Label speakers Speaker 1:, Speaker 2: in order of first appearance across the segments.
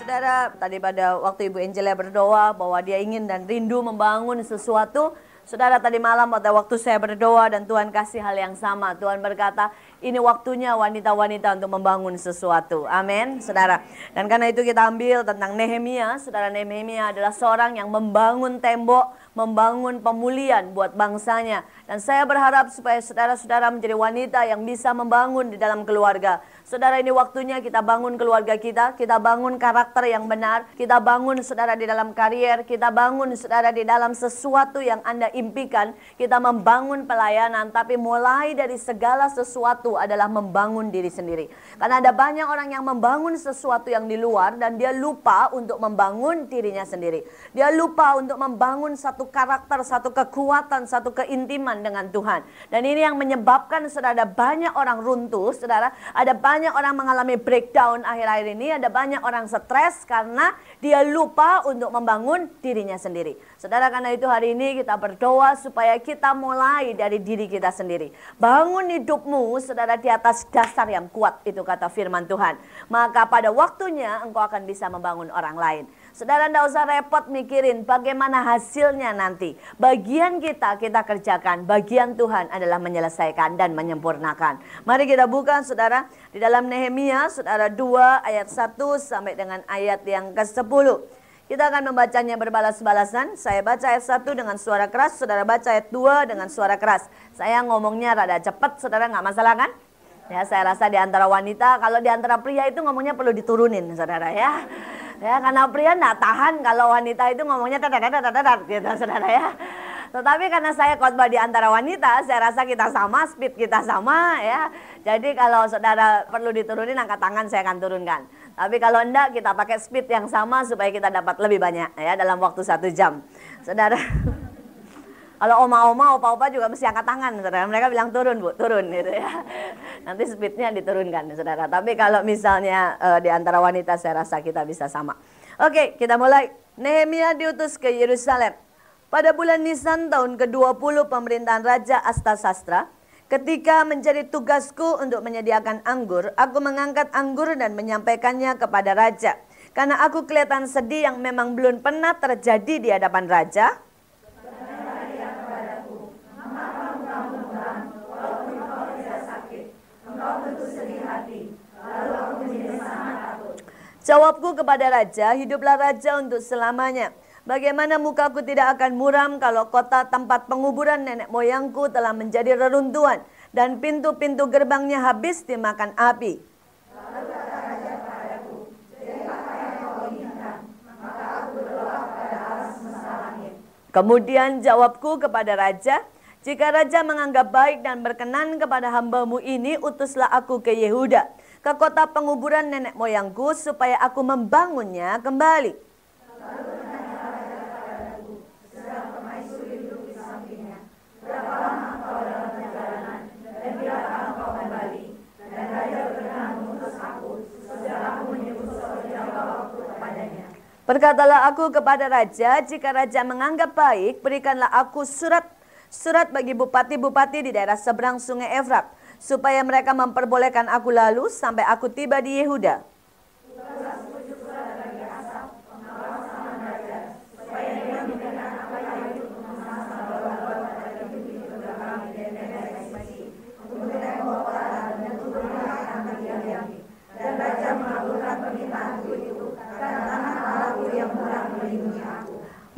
Speaker 1: Saudara, tadi pada waktu Ibu Angela berdoa bahwa dia ingin dan rindu membangun sesuatu, Saudara tadi malam pada waktu saya berdoa dan Tuhan kasih hal yang sama. Tuhan berkata, ini waktunya wanita-wanita untuk membangun sesuatu. Amin, saudara. Dan karena itu kita ambil tentang Nehemia. Saudara Nehemia adalah seorang yang membangun tembok, membangun pemulihan buat bangsanya. Dan saya berharap supaya saudara-saudara menjadi wanita yang bisa membangun di dalam keluarga. Saudara ini waktunya kita bangun keluarga kita, kita bangun karakter yang benar, kita bangun saudara di dalam karier, kita bangun saudara di dalam sesuatu yang Anda impikan, kita membangun pelayanan, tapi mulai dari segala sesuatu adalah membangun diri sendiri. Karena ada banyak orang yang membangun sesuatu yang di luar dan dia lupa untuk membangun dirinya sendiri. Dia lupa untuk membangun satu karakter, satu kekuatan, satu keintiman dengan Tuhan. Dan ini yang menyebabkan saudara ada banyak orang runtuh, saudara ada banyak orang mengalami breakdown akhir-akhir ini, ada banyak orang stres karena dia lupa untuk membangun dirinya sendiri. Saudara karena itu hari ini kita berdoa supaya kita mulai dari diri kita sendiri. Bangun hidupmu saudara di atas dasar yang kuat itu kata firman Tuhan. Maka pada waktunya engkau akan bisa membangun orang lain. Saudara tidak usah repot mikirin bagaimana hasilnya nanti. Bagian kita kita kerjakan, bagian Tuhan adalah menyelesaikan dan menyempurnakan. Mari kita buka saudara di dalam Nehemia saudara 2 ayat 1 sampai dengan ayat yang ke-10. Kita akan membacanya berbalas-balasan. Saya baca ayat 1 dengan suara keras, saudara baca ayat 2 dengan suara keras. Saya ngomongnya rada cepat, saudara nggak masalah kan? Ya, saya rasa di antara wanita, kalau di antara pria itu ngomongnya perlu diturunin, saudara ya. Ya, karena pria nggak tahan kalau wanita itu ngomongnya tetetetetetet gitu, saudara ya. Tetapi karena saya khotbah di antara wanita, saya rasa kita sama, speed kita sama ya. Jadi kalau saudara perlu diturunin, angkat tangan saya akan turunkan. Tapi kalau enggak kita pakai speed yang sama supaya kita dapat lebih banyak ya dalam waktu satu jam. Saudara, kalau oma-oma, opa-opa juga mesti angkat tangan, saudara. Mereka bilang turun, bu, turun, gitu ya. Nanti speednya diturunkan, saudara. Tapi kalau misalnya e, di antara wanita, saya rasa kita bisa sama. Oke, kita mulai. Nehemia diutus ke Yerusalem. Pada bulan Nisan tahun ke-20 pemerintahan Raja Astasastra, Ketika menjadi tugasku untuk menyediakan anggur, aku mengangkat anggur dan menyampaikannya kepada raja. Karena aku kelihatan sedih yang memang belum pernah terjadi di hadapan raja. Jawabku kepada raja, hiduplah raja untuk selamanya. Bagaimana mukaku tidak akan muram kalau kota tempat penguburan nenek moyangku telah menjadi reruntuhan dan pintu-pintu gerbangnya habis dimakan api. Kemudian jawabku kepada raja, jika raja menganggap baik dan berkenan kepada hambamu ini, utuslah aku ke Yehuda, ke kota penguburan nenek moyangku, supaya aku membangunnya kembali. Lalu Berkatalah aku kepada raja, jika raja menganggap baik, berikanlah aku surat surat bagi bupati-bupati di daerah seberang sungai Efrat, supaya mereka memperbolehkan aku lalu sampai aku tiba di Yehuda.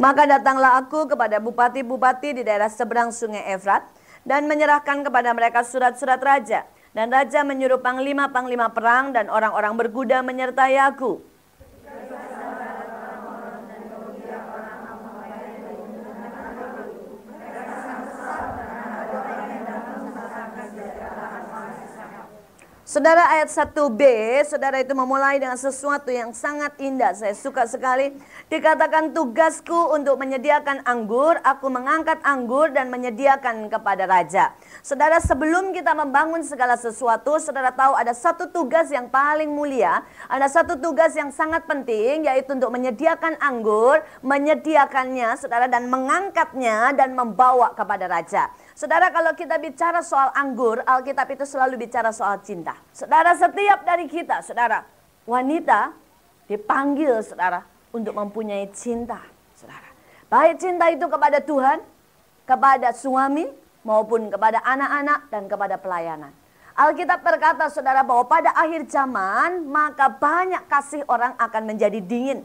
Speaker 1: Maka datanglah aku kepada bupati-bupati di daerah seberang sungai Efrat dan menyerahkan kepada mereka surat-surat raja. Dan raja menyuruh panglima-panglima perang dan orang-orang berkuda menyertai aku. Saudara ayat 1b, saudara itu memulai dengan sesuatu yang sangat indah. Saya suka sekali. Dikatakan tugasku untuk menyediakan anggur, aku mengangkat anggur dan menyediakan kepada raja. Saudara sebelum kita membangun segala sesuatu, saudara tahu ada satu tugas yang paling mulia. Ada satu tugas yang sangat penting yaitu untuk menyediakan anggur, menyediakannya saudara dan mengangkatnya dan membawa kepada raja. Saudara kalau kita bicara soal anggur, Alkitab itu selalu bicara soal cinta. Saudara setiap dari kita, saudara, wanita dipanggil saudara untuk mempunyai cinta, saudara. Baik cinta itu kepada Tuhan, kepada suami, maupun kepada anak-anak dan kepada pelayanan. Alkitab berkata saudara bahwa pada akhir zaman maka banyak kasih orang akan menjadi dingin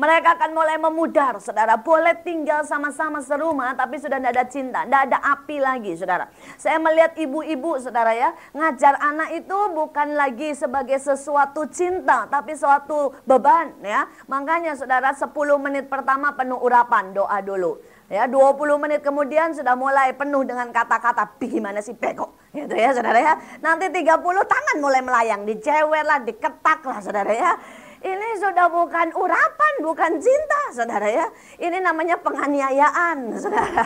Speaker 1: mereka akan mulai memudar, saudara. Boleh tinggal sama-sama serumah, tapi sudah tidak ada cinta, tidak ada api lagi, saudara. Saya melihat ibu-ibu, saudara ya, ngajar anak itu bukan lagi sebagai sesuatu cinta, tapi suatu beban, ya. Makanya, saudara, 10 menit pertama penuh urapan, doa dulu. Ya, 20 menit kemudian sudah mulai penuh dengan kata-kata gimana sih peko? gitu ya saudara ya. Nanti 30 tangan mulai melayang, dicewer lah, diketak lah saudara ya. Ini sudah bukan urapan, bukan cinta, saudara ya. Ini namanya penganiayaan, saudara.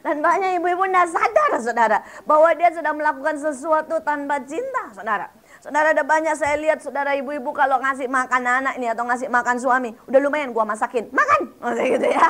Speaker 1: Dan banyak ibu-ibu tidak sadar, saudara, bahwa dia sudah melakukan sesuatu tanpa cinta, saudara. Saudara ada banyak saya lihat saudara ibu-ibu kalau ngasih makan anak ini atau ngasih makan suami, udah lumayan gua masakin, makan, maksudnya gitu ya.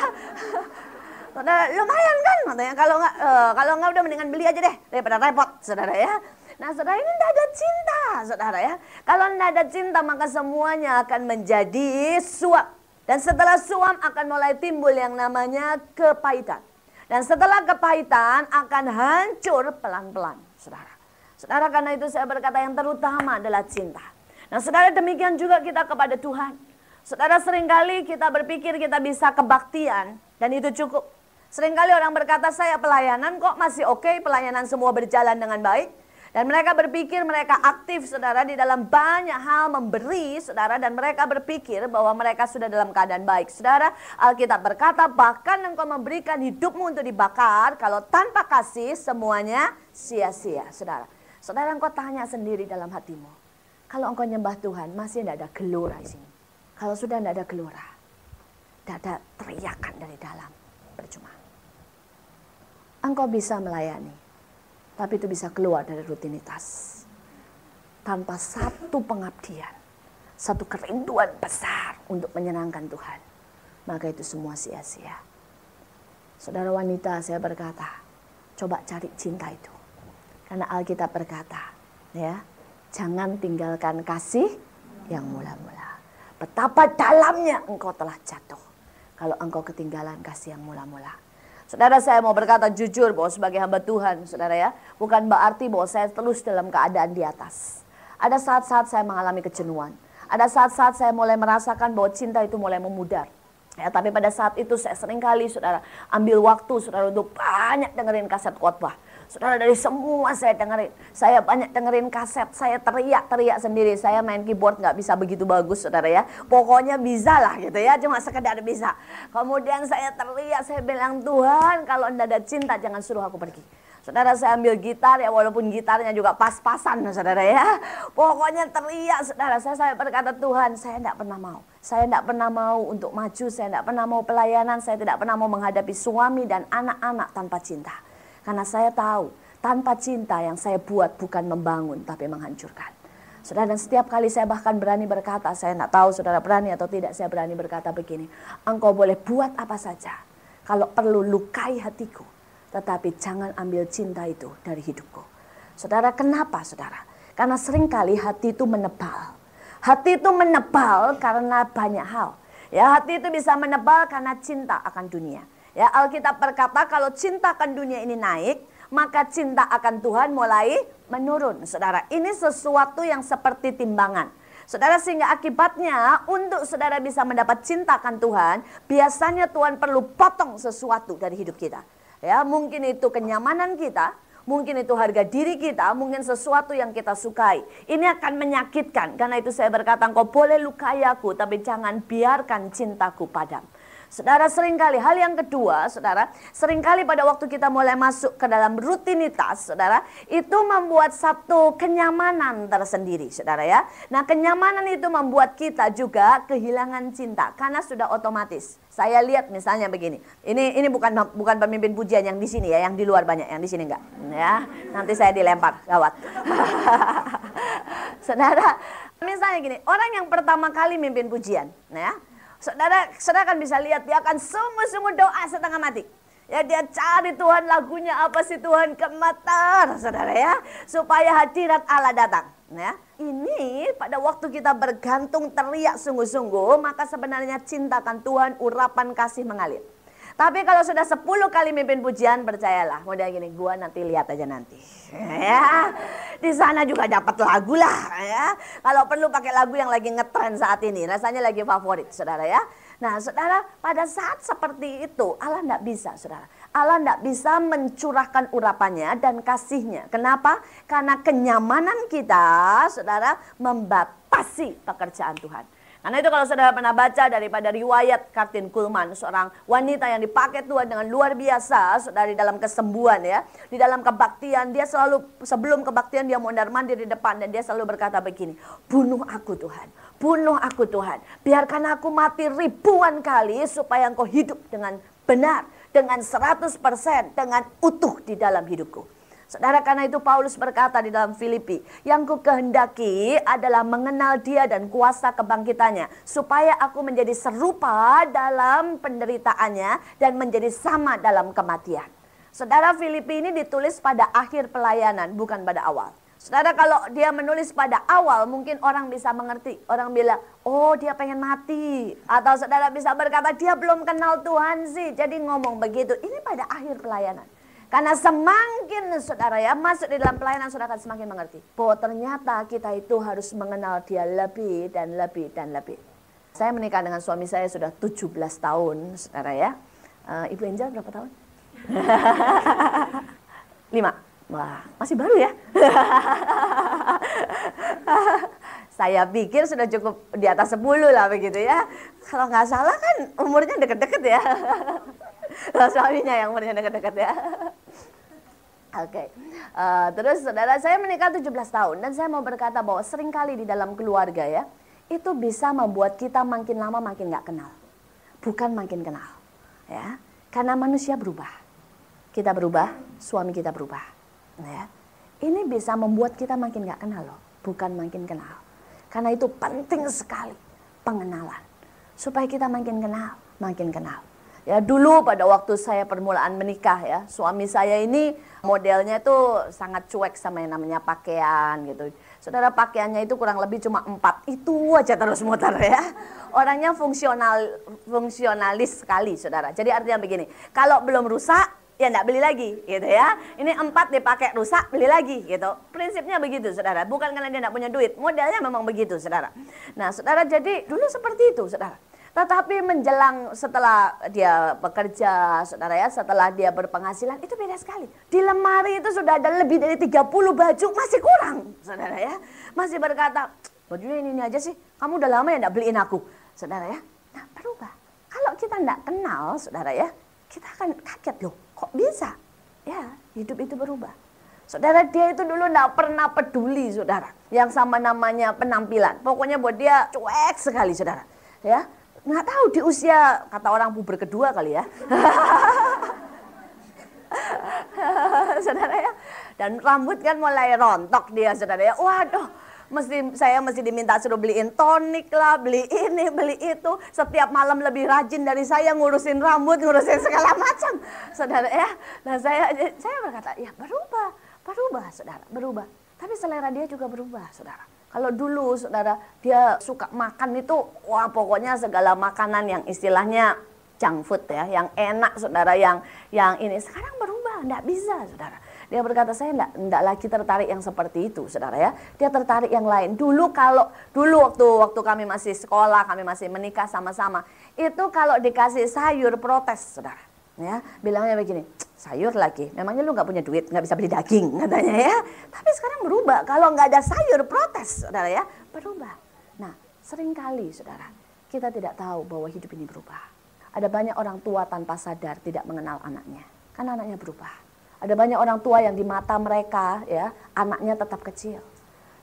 Speaker 1: Saudara lumayan kan, maksudnya kalau nggak eh, kalau nggak udah mendingan beli aja deh daripada repot, saudara ya. Nah saudara ini tidak ada cinta saudara ya. Kalau tidak ada cinta maka semuanya akan menjadi suap. Dan setelah suam akan mulai timbul yang namanya kepahitan. Dan setelah kepahitan akan hancur pelan-pelan saudara. Saudara karena itu saya berkata yang terutama adalah cinta. Nah saudara demikian juga kita kepada Tuhan. Saudara seringkali kita berpikir kita bisa kebaktian dan itu cukup. Seringkali orang berkata saya pelayanan kok masih oke, okay, pelayanan semua berjalan dengan baik. Dan mereka berpikir mereka aktif saudara di dalam banyak hal memberi saudara dan mereka berpikir bahwa mereka sudah dalam keadaan baik. Saudara Alkitab berkata bahkan engkau memberikan hidupmu untuk dibakar kalau tanpa kasih semuanya sia-sia saudara. Saudara engkau tanya sendiri dalam hatimu. Kalau engkau nyembah Tuhan masih tidak ada gelora di sini. Kalau sudah tidak ada gelora. Tidak ada teriakan dari dalam. Percuma engkau bisa melayani. Tapi itu bisa keluar dari rutinitas. Tanpa satu pengabdian, satu kerinduan besar untuk menyenangkan Tuhan. Maka itu semua sia-sia. Saudara wanita saya berkata, coba cari cinta itu. Karena Alkitab berkata, ya, jangan tinggalkan kasih yang mula-mula. Betapa dalamnya engkau telah jatuh kalau engkau ketinggalan kasih yang mula-mula Saudara saya mau berkata jujur bahwa sebagai hamba Tuhan, saudara ya, bukan berarti bahwa saya terus dalam keadaan di atas. Ada saat-saat saya mengalami kejenuhan. Ada saat-saat saya mulai merasakan bahwa cinta itu mulai memudar. Ya, tapi pada saat itu saya sering kali saudara ambil waktu saudara untuk banyak dengerin kaset khotbah. Saudara dari semua saya dengerin. Saya banyak dengerin kaset, saya teriak-teriak sendiri. Saya main keyboard nggak bisa begitu bagus saudara ya. Pokoknya bisa lah gitu ya, cuma sekedar bisa. Kemudian saya teriak, saya bilang Tuhan kalau anda ada cinta jangan suruh aku pergi. Saudara saya ambil gitar ya walaupun gitarnya juga pas-pasan saudara ya. Pokoknya teriak saudara saya, saya berkata Tuhan saya tidak pernah mau. Saya tidak pernah mau untuk maju, saya tidak pernah mau pelayanan, saya tidak pernah mau menghadapi suami dan anak-anak tanpa cinta. Karena saya tahu, tanpa cinta yang saya buat bukan membangun, tapi menghancurkan. Saudara, dan setiap kali saya bahkan berani berkata, saya tidak tahu saudara berani atau tidak, saya berani berkata begini, engkau boleh buat apa saja, kalau perlu lukai hatiku, tetapi jangan ambil cinta itu dari hidupku. Saudara, kenapa saudara? Karena seringkali hati itu menebal. Hati itu menebal karena banyak hal. Ya, hati itu bisa menebal karena cinta akan dunia. Ya, Alkitab berkata kalau cinta akan dunia ini naik, maka cinta akan Tuhan mulai menurun. Saudara, ini sesuatu yang seperti timbangan. Saudara sehingga akibatnya untuk saudara bisa mendapat cinta akan Tuhan, biasanya Tuhan perlu potong sesuatu dari hidup kita. Ya, mungkin itu kenyamanan kita, mungkin itu harga diri kita, mungkin sesuatu yang kita sukai. Ini akan menyakitkan. Karena itu saya berkata, engkau boleh lukai aku, tapi jangan biarkan cintaku padam. Saudara seringkali hal yang kedua, saudara, seringkali pada waktu kita mulai masuk ke dalam rutinitas, saudara, itu membuat satu kenyamanan tersendiri, saudara ya. Nah, kenyamanan itu membuat kita juga kehilangan cinta karena sudah otomatis. Saya lihat misalnya begini. Ini ini bukan bukan pemimpin pujian yang di sini ya, yang di luar banyak, yang di sini enggak, ya. Nanti saya dilempar, gawat. saudara, misalnya gini, orang yang pertama kali mimpin pujian, nah ya, Saudara, saudara akan bisa lihat dia akan sungguh-sungguh doa setengah mati. Ya dia cari Tuhan lagunya apa sih Tuhan kematar saudara ya. Supaya hadirat Allah datang. Ya. Ini pada waktu kita bergantung teriak sungguh-sungguh maka sebenarnya cintakan Tuhan urapan kasih mengalir. Tapi kalau sudah 10 kali mimpin pujian, percayalah. Model gini, gua nanti lihat aja nanti. Ya, di sana juga dapat lagu lah. Ya. Kalau perlu pakai lagu yang lagi ngetren saat ini, rasanya lagi favorit, saudara ya. Nah, saudara, pada saat seperti itu, Allah enggak bisa, saudara. Allah enggak bisa mencurahkan urapannya dan kasihnya. Kenapa? Karena kenyamanan kita, saudara, membatasi pekerjaan Tuhan. Karena itu kalau saudara pernah baca daripada riwayat Kartin Kulman, seorang wanita yang dipakai Tuhan dengan luar biasa, dari dalam kesembuhan ya, di dalam kebaktian, dia selalu sebelum kebaktian dia mondar mandir di depan dan dia selalu berkata begini, bunuh aku Tuhan, bunuh aku Tuhan, biarkan aku mati ribuan kali supaya engkau hidup dengan benar, dengan 100%, dengan utuh di dalam hidupku. Saudara karena itu Paulus berkata di dalam Filipi, yang ku kehendaki adalah mengenal dia dan kuasa kebangkitannya, supaya aku menjadi serupa dalam penderitaannya dan menjadi sama dalam kematian. Saudara Filipi ini ditulis pada akhir pelayanan, bukan pada awal. Saudara kalau dia menulis pada awal mungkin orang bisa mengerti. Orang bilang, oh dia pengen mati. Atau saudara bisa berkata, dia belum kenal Tuhan sih. Jadi ngomong begitu. Ini pada akhir pelayanan. Karena semakin saudara ya masuk di dalam pelayanan saudara akan semakin mengerti. Bahwa ternyata kita itu harus mengenal dia lebih dan lebih dan lebih. Saya menikah dengan suami saya sudah 17 tahun saudara ya. Uh, Ibu Angel berapa tahun? Lima. Wah, masih baru ya. saya pikir sudah cukup di atas 10 lah begitu ya. Kalau nggak salah kan umurnya deket-deket ya. nah, suaminya yang umurnya dekat-dekat ya. Oke, okay. uh, eh, terus saudara saya menikah 17 tahun dan saya mau berkata bahwa seringkali di dalam keluarga ya, itu bisa membuat kita makin lama makin nggak kenal. Bukan makin kenal, ya. Karena manusia berubah. Kita berubah, suami kita berubah. Ya. Ini bisa membuat kita makin nggak kenal loh, bukan makin kenal. Karena itu penting sekali pengenalan. Supaya kita makin kenal, makin kenal. Ya dulu pada waktu saya permulaan menikah ya, suami saya ini modelnya itu sangat cuek sama yang namanya pakaian gitu. Saudara pakaiannya itu kurang lebih cuma empat, itu aja terus muter ya. Orangnya fungsional, fungsionalis sekali saudara. Jadi artinya begini, kalau belum rusak ya enggak beli lagi gitu ya. Ini empat dipakai rusak, beli lagi gitu. Prinsipnya begitu saudara, bukan karena dia enggak punya duit, modelnya memang begitu saudara. Nah saudara jadi dulu seperti itu saudara. Tetapi menjelang setelah dia bekerja, saudara ya, setelah dia berpenghasilan, itu beda sekali. Di lemari itu sudah ada lebih dari 30 baju, masih kurang, saudara ya. Masih berkata, baju ini, ini aja sih, kamu udah lama ya gak beliin aku, saudara ya. Nah, berubah. Kalau kita gak kenal, saudara ya, kita akan kaget loh, kok bisa? Ya, hidup itu berubah. Saudara dia itu dulu gak pernah peduli, saudara. Yang sama namanya penampilan. Pokoknya buat dia cuek sekali, saudara. Ya, nggak tahu di usia kata orang puber kedua kali ya. saudara ya, dan rambut kan mulai rontok dia saudara ya. Waduh, mesti saya mesti diminta suruh beliin tonik lah, beli ini, beli itu. Setiap malam lebih rajin dari saya ngurusin rambut, ngurusin segala macam. Saudara ya, nah saya saya berkata, ya berubah, berubah saudara, berubah. Tapi selera dia juga berubah saudara. Kalau dulu saudara dia suka makan itu wah pokoknya segala makanan yang istilahnya junk food ya, yang enak saudara yang yang ini sekarang berubah, enggak bisa saudara. Dia berkata saya enggak, enggak lagi tertarik yang seperti itu saudara ya. Dia tertarik yang lain. Dulu kalau dulu waktu waktu kami masih sekolah, kami masih menikah sama-sama, itu kalau dikasih sayur protes saudara ya bilangnya begini sayur lagi memangnya lu nggak punya duit nggak bisa beli daging katanya ya tapi sekarang berubah kalau nggak ada sayur protes saudara ya berubah nah seringkali saudara kita tidak tahu bahwa hidup ini berubah ada banyak orang tua tanpa sadar tidak mengenal anaknya karena anaknya berubah ada banyak orang tua yang di mata mereka ya anaknya tetap kecil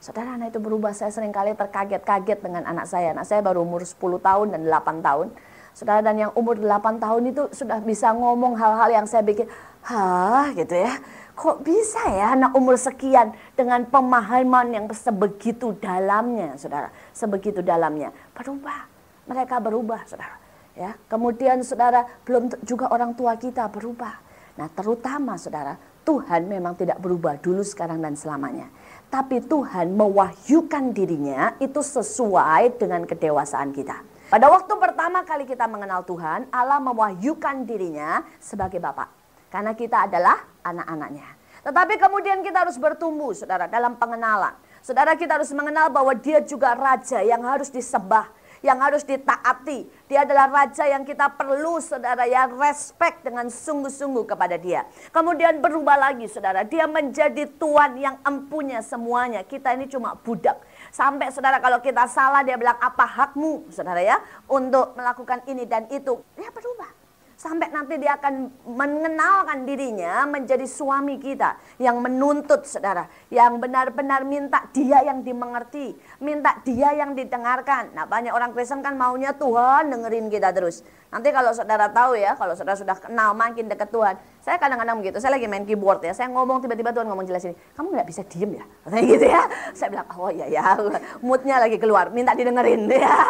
Speaker 1: Saudara anak itu berubah, saya seringkali terkaget-kaget dengan anak saya. Anak saya baru umur 10 tahun dan 8 tahun saudara dan yang umur 8 tahun itu sudah bisa ngomong hal-hal yang saya bikin hah gitu ya kok bisa ya anak umur sekian dengan pemahaman yang sebegitu dalamnya saudara sebegitu dalamnya berubah mereka berubah saudara ya kemudian saudara belum juga orang tua kita berubah nah terutama saudara Tuhan memang tidak berubah dulu sekarang dan selamanya tapi Tuhan mewahyukan dirinya itu sesuai dengan kedewasaan kita pada waktu pertama kali kita mengenal Tuhan, Allah mewahyukan dirinya sebagai Bapak. Karena kita adalah anak-anaknya. Tetapi kemudian kita harus bertumbuh, saudara, dalam pengenalan. Saudara kita harus mengenal bahwa dia juga raja yang harus disembah, yang harus ditaati. Dia adalah raja yang kita perlu saudara yang respect dengan sungguh-sungguh kepada dia. Kemudian berubah lagi saudara, dia menjadi Tuhan yang empunya semuanya. Kita ini cuma budak. Sampai saudara kalau kita salah dia bilang apa hakmu saudara ya untuk melakukan ini dan itu. Dia ya, berubah. Sampai nanti dia akan mengenalkan dirinya menjadi suami kita yang menuntut saudara. Yang benar-benar minta dia yang dimengerti. Minta dia yang didengarkan. Nah banyak orang Kristen kan maunya Tuhan dengerin kita terus. Nanti kalau saudara tahu ya, kalau saudara sudah kenal makin dekat Tuhan. Saya kadang-kadang begitu, saya lagi main keyboard ya, saya ngomong tiba-tiba Tuhan ngomong jelas ini kamu nggak bisa diem ya, katanya gitu ya. Saya bilang, oh iya ya, moodnya lagi keluar, minta didengerin ya.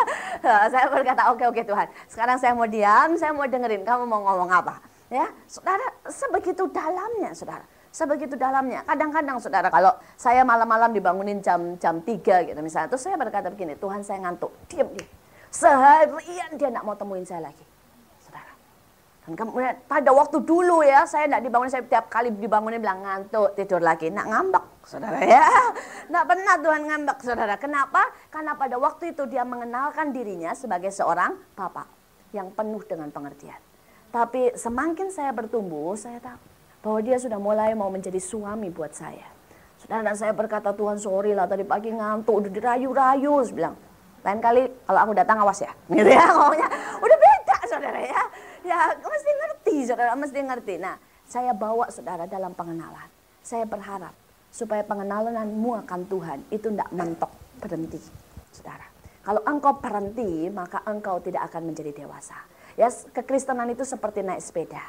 Speaker 1: Saya berkata, oke oke Tuhan, sekarang saya mau diam, saya mau dengerin kamu mau ngomong apa. Ya, saudara, sebegitu dalamnya saudara sebegitu dalamnya. Kadang-kadang saudara kalau saya malam-malam dibangunin jam jam 3 gitu misalnya, terus saya berkata begini, Tuhan saya ngantuk, diam dia. Seharian dia nak mau temuin saya lagi kemudian pada waktu dulu ya, saya tidak dibangun, saya tiap kali dibangunnya bilang ngantuk, tidur lagi. Nak ngambek, saudara ya. Nak pernah Tuhan ngambek, saudara. Kenapa? Karena pada waktu itu dia mengenalkan dirinya sebagai seorang papa yang penuh dengan pengertian. Tapi semakin saya bertumbuh, saya tahu bahwa dia sudah mulai mau menjadi suami buat saya. Saudara, dan saya berkata, Tuhan sorry lah tadi pagi ngantuk, udah dirayu-rayu. bilang, lain kali kalau aku datang awas ya. Gitu ya, ngomongnya. Udah beda, saudara ya ya mesti ngerti saudara, mesti ngerti. Nah, saya bawa saudara dalam pengenalan. Saya berharap supaya pengenalanmu akan Tuhan itu tidak mentok berhenti, saudara. Kalau engkau berhenti, maka engkau tidak akan menjadi dewasa. Ya, kekristenan itu seperti naik sepeda.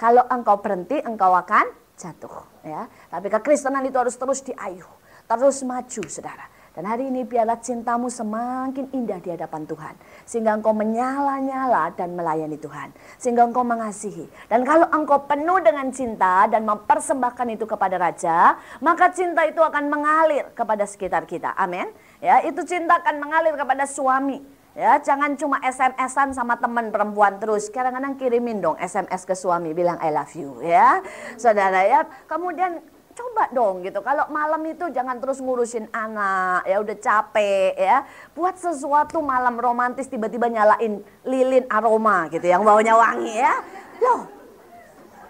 Speaker 1: Kalau engkau berhenti, engkau akan jatuh. Ya, tapi kekristenan itu harus terus diayuh, terus maju, saudara. Dan hari ini biarlah cintamu semakin indah di hadapan Tuhan. Sehingga engkau menyala-nyala dan melayani Tuhan. Sehingga engkau mengasihi. Dan kalau engkau penuh dengan cinta dan mempersembahkan itu kepada Raja, maka cinta itu akan mengalir kepada sekitar kita. Amin. Ya, itu cinta akan mengalir kepada suami. Ya, jangan cuma SMS-an sama teman perempuan terus. Kadang-kadang kirimin dong SMS ke suami bilang I love you ya. Saudara ya. Kemudian coba dong gitu. Kalau malam itu jangan terus ngurusin anak, ya udah capek ya. Buat sesuatu malam romantis tiba-tiba nyalain lilin aroma gitu yang baunya wangi ya. Loh,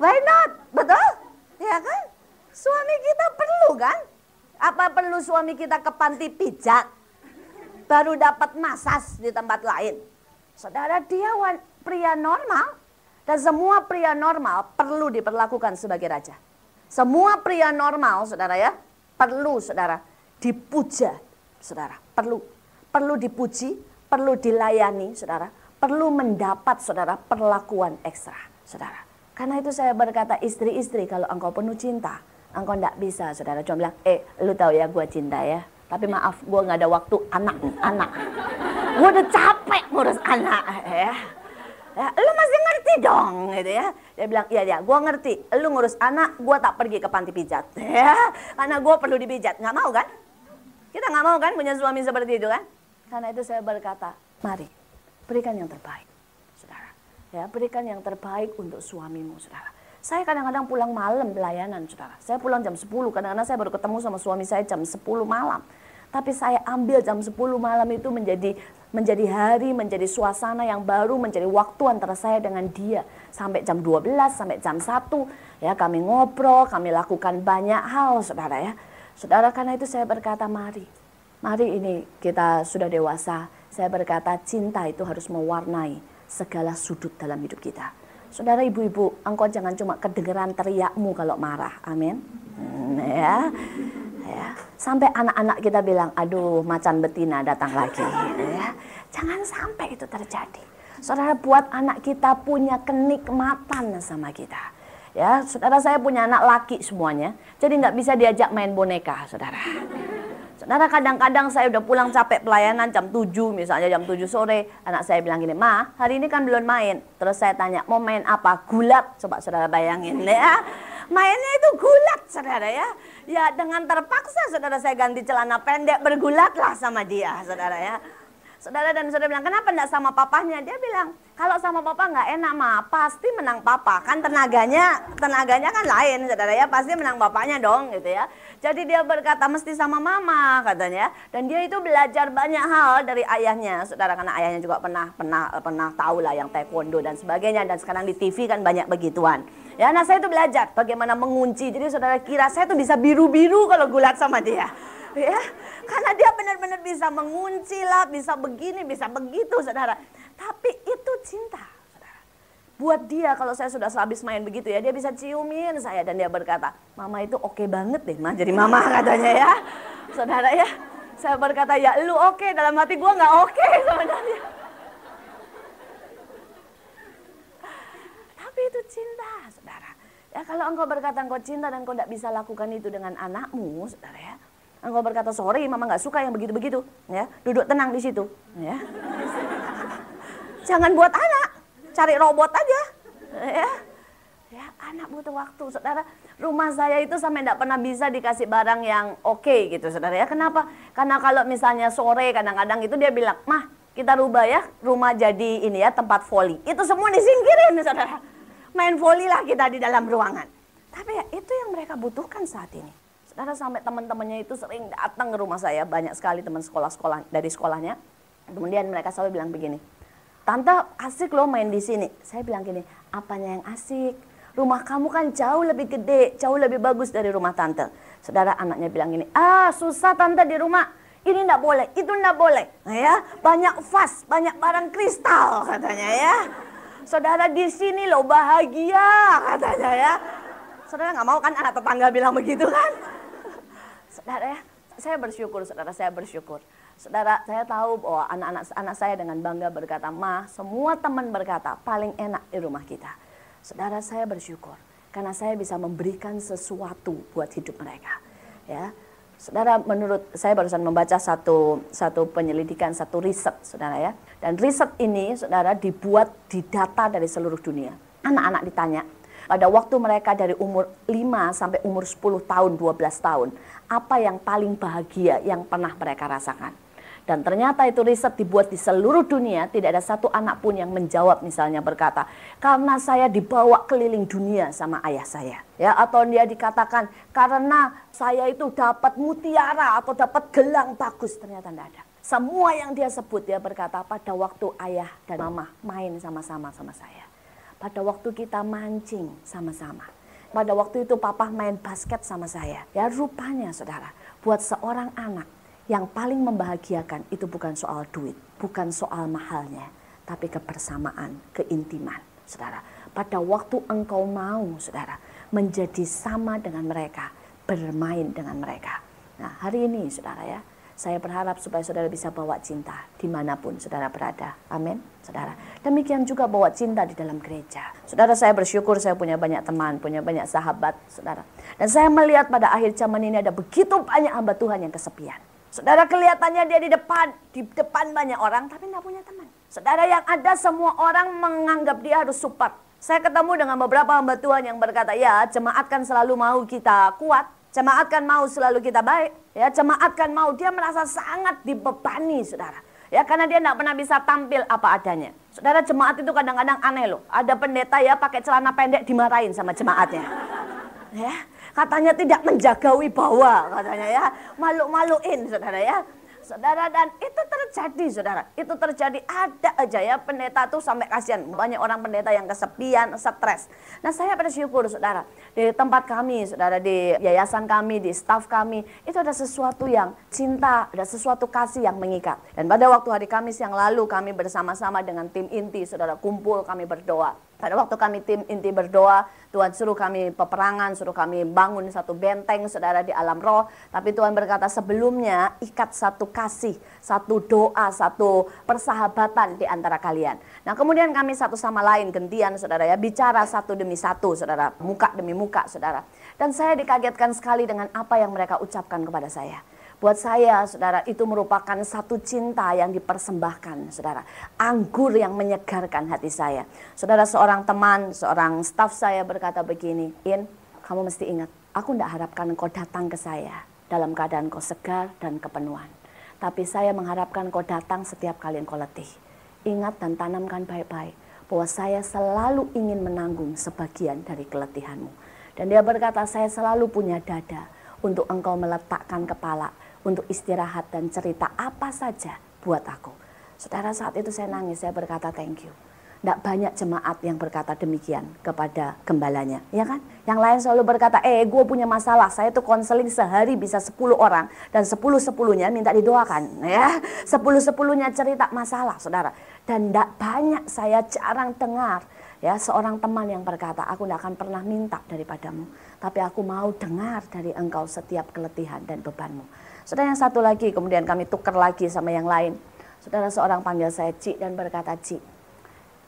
Speaker 1: why not? Betul? Ya kan? Suami kita perlu kan? Apa perlu suami kita ke panti pijat? Baru dapat masas di tempat lain. Saudara dia pria normal dan semua pria normal perlu diperlakukan sebagai raja. Semua pria normal, saudara ya, perlu saudara dipuja, saudara, perlu. Perlu dipuji, perlu dilayani, saudara. Perlu mendapat, saudara, perlakuan ekstra, saudara. Karena itu saya berkata istri-istri kalau engkau penuh cinta, engkau tidak bisa, saudara. Cuma bilang, eh lu tahu ya gue cinta ya. Tapi maaf, gue nggak ada waktu anak, anak. Gue udah capek ngurus anak, ya ya lu masih ngerti dong gitu ya dia bilang iya ya gue ngerti lu ngurus anak gue tak pergi ke panti pijat ya karena gue perlu dipijat nggak mau kan kita nggak mau kan punya suami seperti itu kan karena itu saya berkata mari berikan yang terbaik saudara ya berikan yang terbaik untuk suamimu saudara saya kadang-kadang pulang malam pelayanan saudara saya pulang jam 10 kadang-kadang saya baru ketemu sama suami saya jam 10 malam tapi saya ambil jam 10 malam itu menjadi menjadi hari, menjadi suasana yang baru, menjadi waktu antara saya dengan dia. Sampai jam 12, sampai jam 1, ya kami ngobrol, kami lakukan banyak hal, saudara ya. Saudara, karena itu saya berkata mari, mari ini kita sudah dewasa, saya berkata cinta itu harus mewarnai segala sudut dalam hidup kita Saudara ibu-ibu, engkau jangan cuma kedengeran teriakmu kalau marah. Amin. Hmm, ya. ya. Sampai anak-anak kita bilang, "Aduh, macan betina datang lagi." Ya. Jangan sampai itu terjadi. Saudara buat anak kita punya kenikmatan sama kita. Ya, saudara saya punya anak laki semuanya. Jadi nggak bisa diajak main boneka, saudara. Saudara gitu. nah, kadang-kadang saya udah pulang capek pelayanan jam 7 misalnya jam 7 sore. Anak saya bilang gini, Ma hari ini kan belum main. Terus saya tanya, mau main apa? Gulat. Coba saudara bayangin ya. Mainnya itu gulat saudara ya. Ya dengan terpaksa saudara saya ganti celana pendek bergulat lah sama dia saudara ya saudara dan saudara bilang, kenapa enggak sama papahnya? Dia bilang, kalau sama papa enggak enak mah, pasti menang papa. Kan tenaganya, tenaganya kan lain saudara ya, pasti menang bapaknya dong gitu ya. Jadi dia berkata mesti sama mama katanya. Dan dia itu belajar banyak hal dari ayahnya. Saudara karena ayahnya juga pernah pernah eh, pernah tahu lah yang taekwondo dan sebagainya dan sekarang di TV kan banyak begituan. Ya, nah saya itu belajar bagaimana mengunci. Jadi saudara kira saya itu bisa biru-biru kalau gulat sama dia ya karena dia benar-benar bisa mengunci lah bisa begini bisa begitu saudara tapi itu cinta saudara buat dia kalau saya sudah habis main begitu ya dia bisa ciumin saya dan dia berkata mama itu oke okay banget deh mah jadi mama katanya ya saudara ya saya berkata ya lu oke okay. dalam hati gue nggak oke okay sebenarnya tapi itu cinta saudara ya kalau engkau berkata engkau cinta dan engkau tidak bisa lakukan itu dengan anakmu saudara ya Engkau berkata sorry, mama nggak suka yang begitu-begitu. Ya, duduk tenang di situ. Ya. Jangan buat anak, cari robot aja. Ya. Ya, anak butuh waktu, saudara. Rumah saya itu sampai tidak pernah bisa dikasih barang yang oke okay, gitu, saudara. Ya, kenapa? Karena kalau misalnya sore kadang-kadang itu dia bilang, mah kita rubah ya rumah jadi ini ya tempat voli. Itu semua disingkirin, saudara. Main voli lah kita di dalam ruangan. Tapi ya, itu yang mereka butuhkan saat ini. Karena sampai teman-temannya itu sering datang ke rumah saya, banyak sekali teman sekolah-sekolah dari sekolahnya. Kemudian mereka selalu bilang begini, Tante asik loh main di sini. Saya bilang gini, apanya yang asik? Rumah kamu kan jauh lebih gede, jauh lebih bagus dari rumah tante. Saudara anaknya bilang gini, ah susah tante di rumah. Ini ndak boleh, itu ndak boleh. Nah, ya, banyak vas, banyak barang kristal katanya ya. Saudara di sini loh bahagia katanya ya. Saudara nggak mau kan anak tetangga bilang begitu kan? saudara ya, saya bersyukur, saudara saya bersyukur. Saudara, saya tahu bahwa anak-anak anak saya dengan bangga berkata, "Ma, semua teman berkata, paling enak di rumah kita." Saudara, saya bersyukur karena saya bisa memberikan sesuatu buat hidup mereka. Ya. Saudara, menurut saya barusan membaca satu satu penyelidikan, satu riset, Saudara ya. Dan riset ini Saudara dibuat di data dari seluruh dunia. Anak-anak ditanya, pada waktu mereka dari umur 5 sampai umur 10 tahun, 12 tahun, apa yang paling bahagia yang pernah mereka rasakan? Dan ternyata itu riset dibuat di seluruh dunia, tidak ada satu anak pun yang menjawab misalnya berkata, karena saya dibawa keliling dunia sama ayah saya. Ya, atau dia dikatakan karena saya itu dapat mutiara atau dapat gelang bagus, ternyata tidak ada. Semua yang dia sebut dia berkata pada waktu ayah dan mama main sama-sama sama saya pada waktu kita mancing sama-sama. Pada waktu itu papa main basket sama saya. Ya rupanya saudara, buat seorang anak yang paling membahagiakan itu bukan soal duit, bukan soal mahalnya, tapi kebersamaan, keintiman. Saudara, pada waktu engkau mau, saudara, menjadi sama dengan mereka, bermain dengan mereka. Nah, hari ini, saudara ya, saya berharap supaya saudara bisa bawa cinta dimanapun saudara berada. Amin, saudara. Demikian juga bawa cinta di dalam gereja. Saudara, saya bersyukur saya punya banyak teman, punya banyak sahabat, saudara. Dan saya melihat pada akhir zaman ini ada begitu banyak hamba Tuhan yang kesepian. Saudara kelihatannya dia di depan, di depan banyak orang, tapi tidak punya teman. Saudara yang ada semua orang menganggap dia harus support. Saya ketemu dengan beberapa hamba Tuhan yang berkata, ya jemaat kan selalu mau kita kuat, Cemaatkan mau selalu kita baik. Ya, cemaatkan mau dia merasa sangat dibebani, saudara. Ya, karena dia tidak pernah bisa tampil apa adanya. Saudara, jemaat itu kadang-kadang aneh loh. Ada pendeta ya pakai celana pendek dimarahin sama jemaatnya. Ya, katanya tidak menjaga wibawa katanya ya. Malu-maluin saudara ya. Saudara dan itu terjadi saudara. Itu terjadi ada aja ya pendeta tuh sampai kasihan. Banyak orang pendeta yang kesepian, stres. Nah saya bersyukur saudara. Di tempat kami saudara, di yayasan kami, di staff kami. Itu ada sesuatu yang cinta, ada sesuatu kasih yang mengikat. Dan pada waktu hari Kamis yang lalu kami bersama-sama dengan tim inti saudara kumpul kami berdoa. Pada waktu kami tim inti berdoa, Tuhan suruh kami peperangan, suruh kami bangun satu benteng, saudara di alam roh. Tapi Tuhan berkata sebelumnya ikat satu kasih, satu doa, satu persahabatan di antara kalian. Nah kemudian kami satu sama lain gentian, saudara ya, bicara satu demi satu, saudara, muka demi muka, saudara. Dan saya dikagetkan sekali dengan apa yang mereka ucapkan kepada saya. Buat saya, saudara, itu merupakan satu cinta yang dipersembahkan, saudara. Anggur yang menyegarkan hati saya. Saudara, seorang teman, seorang staf saya berkata begini, In, kamu mesti ingat, aku tidak harapkan kau datang ke saya dalam keadaan kau segar dan kepenuhan. Tapi saya mengharapkan kau datang setiap kali kau letih. Ingat dan tanamkan baik-baik bahwa saya selalu ingin menanggung sebagian dari keletihanmu. Dan dia berkata, saya selalu punya dada untuk engkau meletakkan kepala untuk istirahat dan cerita apa saja buat aku. Saudara saat itu saya nangis, saya berkata thank you. Tidak banyak jemaat yang berkata demikian kepada gembalanya, ya kan? Yang lain selalu berkata, eh gue punya masalah, saya tuh konseling sehari bisa 10 orang. Dan 10-10-nya minta didoakan, ya. 10-10-nya cerita masalah, saudara. Dan tidak banyak, saya jarang dengar ya seorang teman yang berkata aku tidak akan pernah minta daripadamu tapi aku mau dengar dari engkau setiap keletihan dan bebanmu Saudara yang satu lagi, kemudian kami tukar lagi sama yang lain. Saudara seorang panggil saya Cik dan berkata, Cik,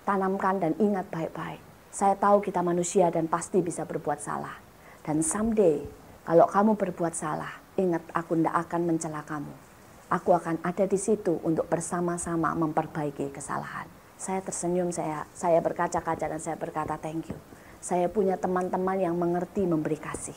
Speaker 1: tanamkan dan ingat baik-baik. Saya tahu kita manusia dan pasti bisa berbuat salah. Dan someday, kalau kamu berbuat salah, ingat aku tidak akan mencela kamu. Aku akan ada di situ untuk bersama-sama memperbaiki kesalahan. Saya tersenyum, saya saya berkaca-kaca dan saya berkata thank you. Saya punya teman-teman yang mengerti memberi kasih.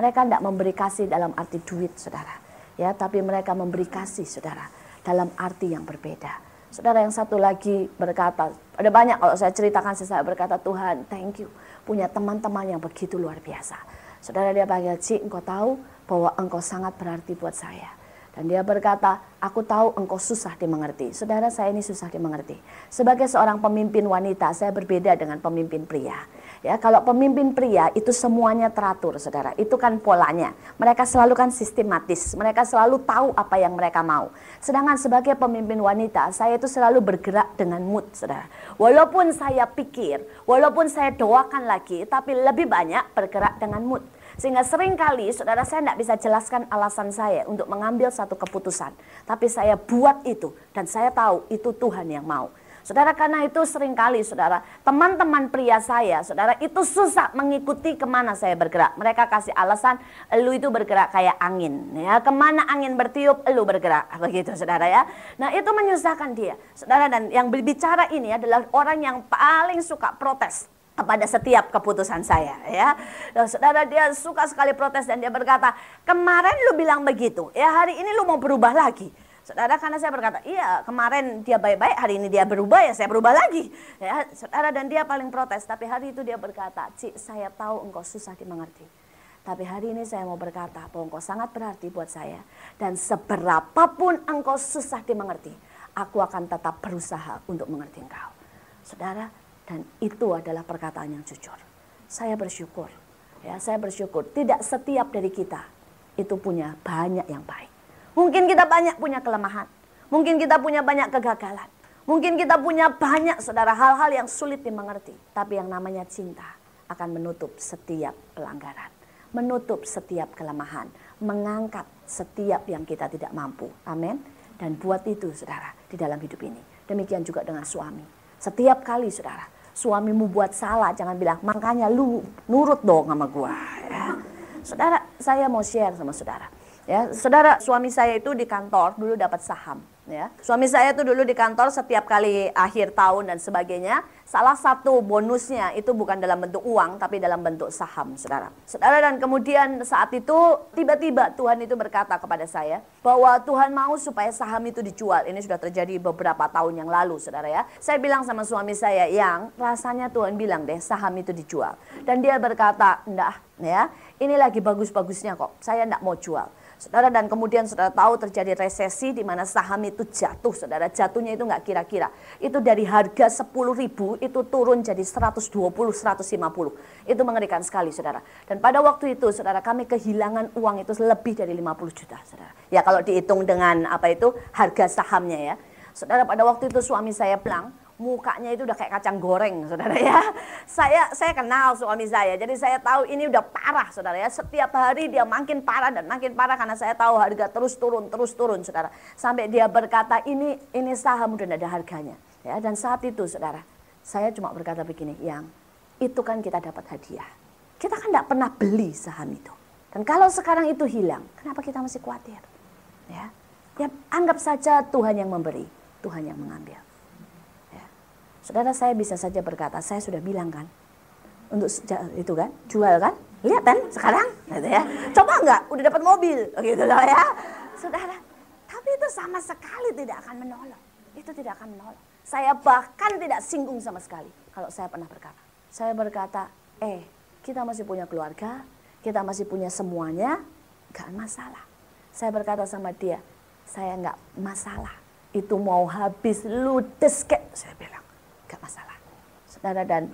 Speaker 1: Mereka tidak memberi kasih dalam arti duit, saudara ya tapi mereka memberi kasih saudara dalam arti yang berbeda. Saudara yang satu lagi berkata, ada banyak kalau saya ceritakan saya berkata Tuhan thank you punya teman-teman yang begitu luar biasa. Saudara dia panggil cik engkau tahu bahwa engkau sangat berarti buat saya. Dan dia berkata, aku tahu engkau susah dimengerti. Saudara saya ini susah dimengerti. Sebagai seorang pemimpin wanita, saya berbeda dengan pemimpin pria. Ya, kalau pemimpin pria itu semuanya teratur, Saudara. Itu kan polanya. Mereka selalu kan sistematis, mereka selalu tahu apa yang mereka mau. Sedangkan sebagai pemimpin wanita, saya itu selalu bergerak dengan mood, Saudara. Walaupun saya pikir, walaupun saya doakan lagi, tapi lebih banyak bergerak dengan mood sehingga sering kali, saudara saya tidak bisa jelaskan alasan saya untuk mengambil satu keputusan tapi saya buat itu dan saya tahu itu Tuhan yang mau Saudara karena itu seringkali saudara, teman-teman pria saya, saudara itu susah mengikuti kemana saya bergerak. Mereka kasih alasan, lu itu bergerak kayak angin. ya Kemana angin bertiup, lu bergerak. Begitu saudara ya. Nah itu menyusahkan dia. Saudara dan yang berbicara ini adalah orang yang paling suka protes kepada setiap keputusan saya ya. Nah, saudara dia suka sekali protes dan dia berkata, "Kemarin lu bilang begitu, ya hari ini lu mau berubah lagi." Saudara, karena saya berkata, iya kemarin dia baik-baik, hari ini dia berubah ya saya berubah lagi. Ya, saudara, dan dia paling protes, tapi hari itu dia berkata, Cik, saya tahu engkau susah dimengerti. Tapi hari ini saya mau berkata bahwa engkau sangat berarti buat saya. Dan seberapapun engkau susah dimengerti, aku akan tetap berusaha untuk mengerti engkau. Saudara, dan itu adalah perkataan yang jujur. Saya bersyukur. Ya, saya bersyukur tidak setiap dari kita itu punya banyak yang baik. Mungkin kita banyak punya kelemahan. Mungkin kita punya banyak kegagalan. Mungkin kita punya banyak saudara hal-hal yang sulit dimengerti. Tapi yang namanya cinta akan menutup setiap pelanggaran. Menutup setiap kelemahan. Mengangkat setiap yang kita tidak mampu. Amin. Dan buat itu saudara di dalam hidup ini. Demikian juga dengan suami. Setiap kali saudara suamimu buat salah jangan bilang makanya lu nurut dong sama gua ya. Saudara saya mau share sama saudara. Ya, saudara, suami saya itu di kantor dulu dapat saham. Ya, suami saya itu dulu di kantor setiap kali akhir tahun dan sebagainya, salah satu bonusnya itu bukan dalam bentuk uang tapi dalam bentuk saham, saudara. Saudara dan kemudian saat itu tiba-tiba Tuhan itu berkata kepada saya bahwa Tuhan mau supaya saham itu dijual. Ini sudah terjadi beberapa tahun yang lalu, saudara ya. Saya bilang sama suami saya yang rasanya Tuhan bilang deh saham itu dijual dan dia berkata, "Enggak, ya. Ini lagi bagus-bagusnya kok. Saya enggak mau jual." Saudara dan kemudian saudara tahu terjadi resesi di mana saham itu jatuh, saudara jatuhnya itu nggak kira-kira. Itu dari harga sepuluh ribu itu turun jadi seratus seratus dua puluh lima puluh Itu mengerikan sekali saudara. Dan pada waktu itu saudara kami kehilangan uang itu lebih dari lima puluh juta saudara. Ya kalau dihitung dengan apa itu harga sahamnya ya. Saudara pada waktu itu suami saya pelang mukanya itu udah kayak kacang goreng, saudara ya. Saya saya kenal suami saya, jadi saya tahu ini udah parah, saudara ya. Setiap hari dia makin parah dan makin parah karena saya tahu harga terus turun, terus turun, saudara. Sampai dia berkata ini ini saham udah tidak ada harganya, ya. Dan saat itu, saudara, saya cuma berkata begini, yang itu kan kita dapat hadiah. Kita kan tidak pernah beli saham itu. Dan kalau sekarang itu hilang, kenapa kita masih khawatir? Ya, ya anggap saja Tuhan yang memberi, Tuhan yang mengambil. Saudara saya bisa saja berkata, saya sudah bilang kan, untuk itu kan, jual kan, lihat kan sekarang, gitu ya. Coba enggak, udah dapat mobil, gitu loh ya. Saudara, tapi itu sama sekali tidak akan menolong. Itu tidak akan menolong. Saya bahkan tidak singgung sama sekali kalau saya pernah berkata. Saya berkata, eh kita masih punya keluarga, kita masih punya semuanya, gak masalah. Saya berkata sama dia, saya enggak masalah. Itu mau habis ludes kek, saya bilang. Gak masalah. Saudara dan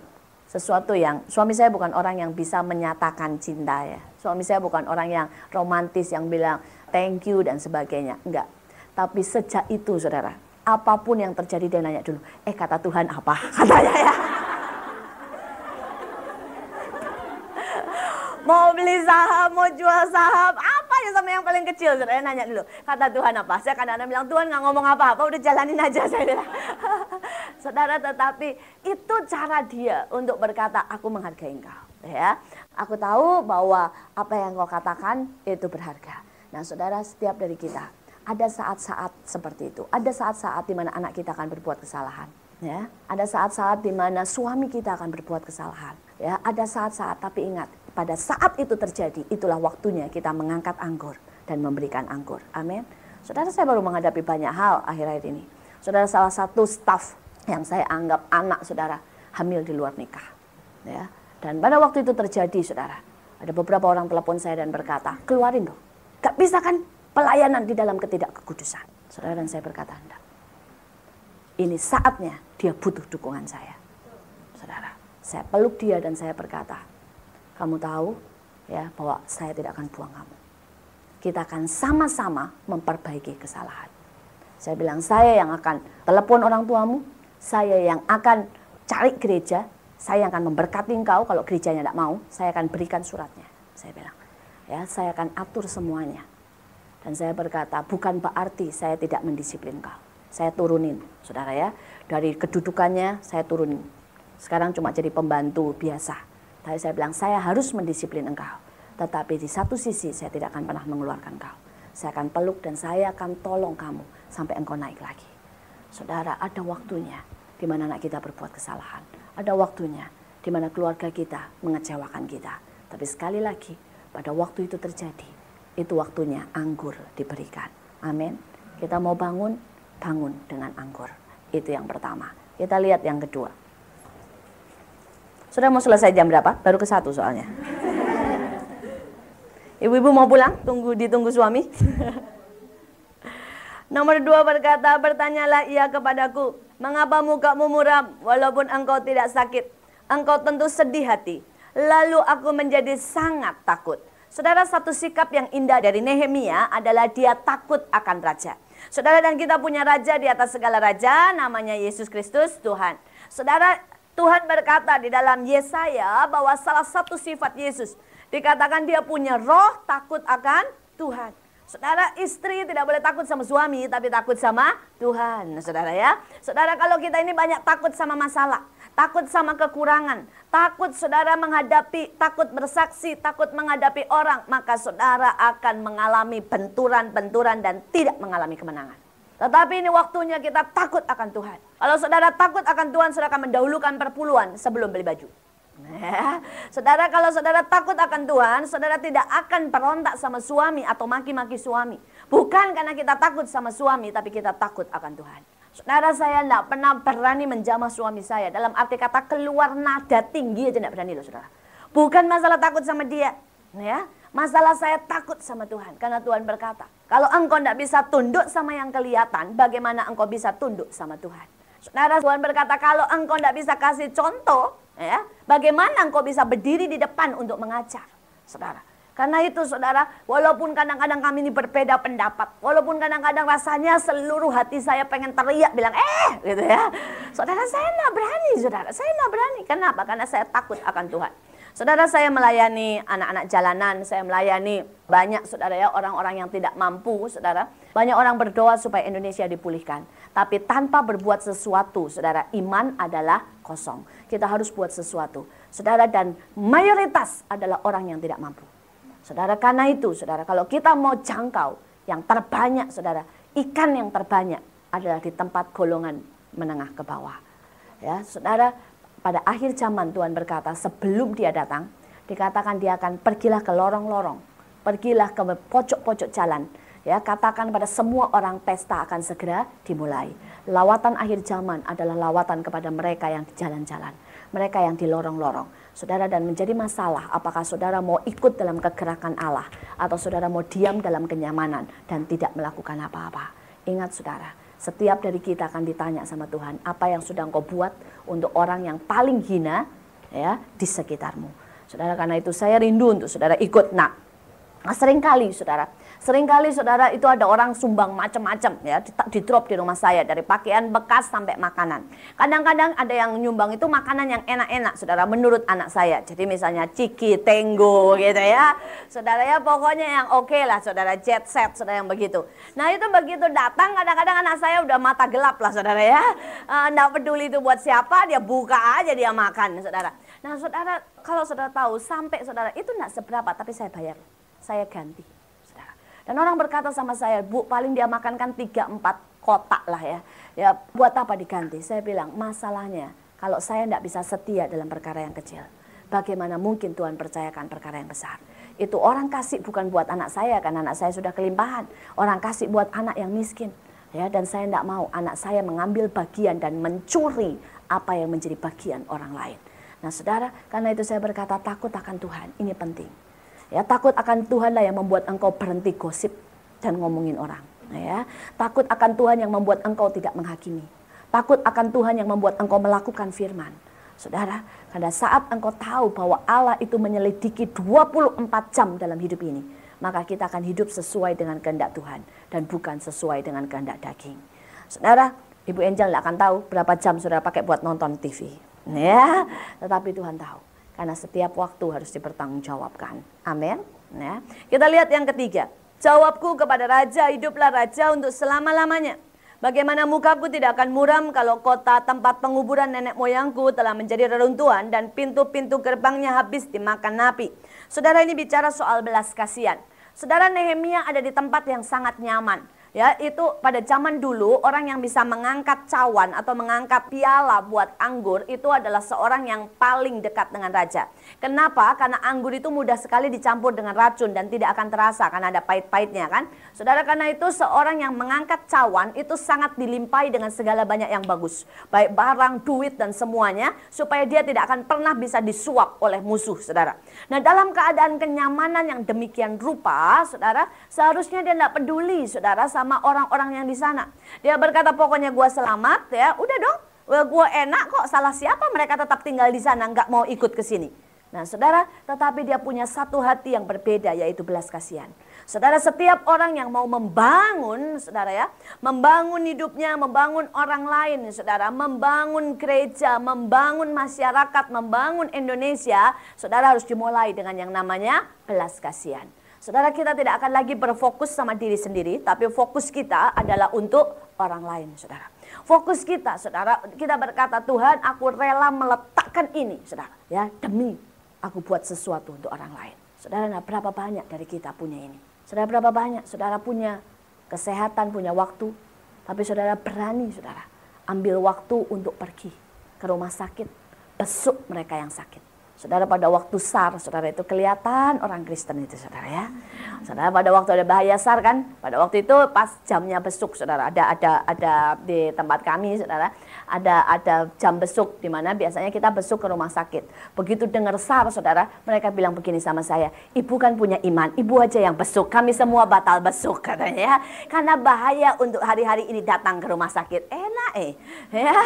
Speaker 1: sesuatu yang suami saya bukan orang yang bisa menyatakan cinta ya. Suami saya bukan orang yang romantis yang bilang thank you dan sebagainya. Enggak. Tapi sejak itu saudara, apapun yang terjadi dia nanya dulu, eh kata Tuhan apa? Katanya ya. Mau beli saham, mau jual saham, aja sama yang paling kecil. saya nanya dulu, kata Tuhan apa? Saya kadang anak bilang, Tuhan nggak ngomong apa-apa, udah jalanin aja saya saudara, tetapi itu cara dia untuk berkata, aku menghargai engkau. Ya, aku tahu bahwa apa yang kau katakan itu berharga. Nah, saudara, setiap dari kita ada saat-saat seperti itu. Ada saat-saat di mana anak kita akan berbuat kesalahan. Ya, ada saat-saat di mana suami kita akan berbuat kesalahan. Ya, ada saat-saat tapi ingat, pada saat itu terjadi, itulah waktunya kita mengangkat anggur dan memberikan anggur. Amin. Saudara saya baru menghadapi banyak hal akhir-akhir ini. Saudara salah satu staf yang saya anggap anak saudara hamil di luar nikah. Ya. Dan pada waktu itu terjadi saudara, ada beberapa orang telepon saya dan berkata, keluarin dong. Gak bisa kan pelayanan di dalam ketidakkekudusan. Saudara dan saya berkata, Anda, Ini saatnya dia butuh dukungan saya. Saudara, saya peluk dia dan saya berkata, kamu tahu ya bahwa saya tidak akan buang kamu. Kita akan sama-sama memperbaiki kesalahan. Saya bilang saya yang akan telepon orang tuamu, saya yang akan cari gereja, saya yang akan memberkati engkau kalau gerejanya tidak mau, saya akan berikan suratnya. Saya bilang, ya saya akan atur semuanya. Dan saya berkata, bukan berarti saya tidak mendisiplin kau. Saya turunin, saudara ya. Dari kedudukannya saya turunin. Sekarang cuma jadi pembantu biasa tapi saya bilang, saya harus mendisiplin engkau. Tetapi di satu sisi saya tidak akan pernah mengeluarkan engkau. Saya akan peluk dan saya akan tolong kamu sampai engkau naik lagi. Saudara, ada waktunya di mana anak kita berbuat kesalahan. Ada waktunya di mana keluarga kita mengecewakan kita. Tapi sekali lagi, pada waktu itu terjadi, itu waktunya anggur diberikan. Amin. Kita mau bangun, bangun dengan anggur. Itu yang pertama. Kita lihat yang kedua. Sudah mau selesai jam berapa? Baru ke satu soalnya. Ibu-ibu mau pulang? Tunggu ditunggu suami. Nomor dua berkata, bertanyalah ia kepadaku, mengapa mukamu muram walaupun engkau tidak sakit? Engkau tentu sedih hati. Lalu aku menjadi sangat takut. Saudara, satu sikap yang indah dari Nehemia adalah dia takut akan raja. Saudara dan kita punya raja di atas segala raja, namanya Yesus Kristus Tuhan. Saudara, Tuhan berkata di dalam Yesaya bahwa salah satu sifat Yesus dikatakan dia punya roh takut akan Tuhan. Saudara istri tidak boleh takut sama suami tapi takut sama Tuhan, Saudara ya. Saudara kalau kita ini banyak takut sama masalah, takut sama kekurangan, takut saudara menghadapi, takut bersaksi, takut menghadapi orang, maka saudara akan mengalami benturan-benturan dan tidak mengalami kemenangan. Tetapi ini waktunya kita takut akan Tuhan. Kalau saudara takut akan Tuhan, saudara akan mendahulukan perpuluhan sebelum beli baju. Nah, saudara kalau saudara takut akan Tuhan, saudara tidak akan perontak sama suami atau maki-maki suami. Bukan karena kita takut sama suami, tapi kita takut akan Tuhan. Saudara saya tidak pernah berani menjamah suami saya. Dalam arti kata keluar nada tinggi aja tidak berani loh saudara. Bukan masalah takut sama dia. Ya, Masalah saya takut sama Tuhan. Karena Tuhan berkata, kalau engkau tidak bisa tunduk sama yang kelihatan, bagaimana engkau bisa tunduk sama Tuhan? Saudara Tuhan berkata, kalau engkau tidak bisa kasih contoh, ya, bagaimana engkau bisa berdiri di depan untuk mengajar? Saudara, karena itu saudara, walaupun kadang-kadang kami ini berbeda pendapat, walaupun kadang-kadang rasanya seluruh hati saya pengen teriak bilang eh gitu ya. Saudara saya tidak berani, saudara saya tidak berani. Kenapa? Karena saya takut akan Tuhan. Saudara saya melayani anak-anak jalanan, saya melayani banyak saudara ya orang-orang yang tidak mampu, saudara. Banyak orang berdoa supaya Indonesia dipulihkan, tapi tanpa berbuat sesuatu, saudara, iman adalah kosong. Kita harus buat sesuatu. Saudara dan mayoritas adalah orang yang tidak mampu. Saudara karena itu, saudara, kalau kita mau jangkau yang terbanyak, saudara, ikan yang terbanyak adalah di tempat golongan menengah ke bawah. Ya, saudara, pada akhir zaman Tuhan berkata, sebelum dia datang, dikatakan dia akan pergilah ke lorong-lorong, pergilah ke pojok-pojok jalan, ya katakan pada semua orang pesta akan segera dimulai. Lawatan akhir zaman adalah lawatan kepada mereka yang di jalan-jalan, mereka yang di lorong-lorong. Saudara dan menjadi masalah apakah saudara mau ikut dalam kegerakan Allah atau saudara mau diam dalam kenyamanan dan tidak melakukan apa-apa. Ingat saudara, setiap dari kita akan ditanya sama Tuhan, apa yang sudah engkau buat untuk orang yang paling hina ya di sekitarmu. Saudara, karena itu saya rindu untuk saudara ikut. Nah, seringkali saudara, Seringkali saudara itu ada orang sumbang macam-macam ya, di drop di rumah saya dari pakaian bekas sampai makanan. Kadang-kadang ada yang nyumbang itu makanan yang enak-enak saudara menurut anak saya. Jadi misalnya ciki, tenggo gitu ya. Saudara ya pokoknya yang oke okay lah saudara jet set saudara yang begitu. Nah itu begitu datang kadang-kadang anak saya udah mata gelap lah saudara ya. Eh, nggak peduli itu buat siapa dia buka aja dia makan saudara. Nah saudara kalau saudara tahu sampai saudara itu nggak seberapa tapi saya bayar. Saya ganti dan orang berkata sama saya, Bu, paling dia makan kan 3-4 kotak lah ya. Ya, buat apa diganti? Saya bilang, masalahnya kalau saya tidak bisa setia dalam perkara yang kecil, bagaimana mungkin Tuhan percayakan perkara yang besar? Itu orang kasih bukan buat anak saya, karena anak saya sudah kelimpahan. Orang kasih buat anak yang miskin. Ya, dan saya tidak mau anak saya mengambil bagian dan mencuri apa yang menjadi bagian orang lain. Nah saudara, karena itu saya berkata takut akan Tuhan, ini penting. Ya, takut akan Tuhanlah yang membuat engkau berhenti gosip dan ngomongin orang. Ya, takut akan Tuhan yang membuat engkau tidak menghakimi. Takut akan Tuhan yang membuat engkau melakukan firman. Saudara, pada saat engkau tahu bahwa Allah itu menyelidiki 24 jam dalam hidup ini, maka kita akan hidup sesuai dengan kehendak Tuhan dan bukan sesuai dengan kehendak daging. Saudara, Ibu Angel tidak akan tahu berapa jam saudara pakai buat nonton TV. Ya, tetapi Tuhan tahu karena setiap waktu harus dipertanggungjawabkan. Amin. Ya. Kita lihat yang ketiga. Jawabku kepada raja, hiduplah raja untuk selama-lamanya. Bagaimana mukaku tidak akan muram kalau kota tempat penguburan nenek moyangku telah menjadi reruntuhan dan pintu-pintu gerbangnya habis dimakan napi. Saudara ini bicara soal belas kasihan. Saudara Nehemia ada di tempat yang sangat nyaman. Ya, itu pada zaman dulu orang yang bisa mengangkat cawan atau mengangkat piala buat anggur itu adalah seorang yang paling dekat dengan raja. Kenapa? Karena anggur itu mudah sekali dicampur dengan racun dan tidak akan terasa karena ada pahit-pahitnya kan. Saudara karena itu seorang yang mengangkat cawan itu sangat dilimpai dengan segala banyak yang bagus. Baik barang, duit dan semuanya supaya dia tidak akan pernah bisa disuap oleh musuh, Saudara. Nah, dalam keadaan kenyamanan yang demikian rupa, saudara, seharusnya dia tidak peduli, saudara, sama orang-orang yang di sana. Dia berkata, pokoknya gue selamat, ya, udah dong, gue enak kok, salah siapa mereka tetap tinggal di sana, nggak mau ikut ke sini. Nah, saudara, tetapi dia punya satu hati yang berbeda, yaitu belas kasihan. Saudara setiap orang yang mau membangun, saudara ya, membangun hidupnya, membangun orang lain, saudara, membangun gereja, membangun masyarakat, membangun Indonesia, saudara harus dimulai dengan yang namanya belas kasihan. Saudara kita tidak akan lagi berfokus sama diri sendiri, tapi fokus kita adalah untuk orang lain, saudara. Fokus kita, saudara, kita berkata Tuhan, aku rela meletakkan ini, saudara, ya demi aku buat sesuatu untuk orang lain. Saudara, nah berapa banyak dari kita punya ini? Saudara berapa banyak? Saudara punya kesehatan, punya waktu. Tapi saudara berani, saudara. Ambil waktu untuk pergi ke rumah sakit. Besuk mereka yang sakit. Saudara pada waktu SAR, saudara itu kelihatan orang Kristen itu saudara ya. Saudara pada waktu ada bahaya SAR kan, pada waktu itu pas jamnya besuk saudara ada ada ada di tempat kami saudara ada ada jam besuk di mana biasanya kita besuk ke rumah sakit. Begitu dengar SAR saudara, mereka bilang begini sama saya, "Ibu kan punya iman, ibu aja yang besuk. Kami semua batal besuk," katanya ya. Karena bahaya untuk hari-hari ini datang ke rumah sakit. Enak eh. Ya.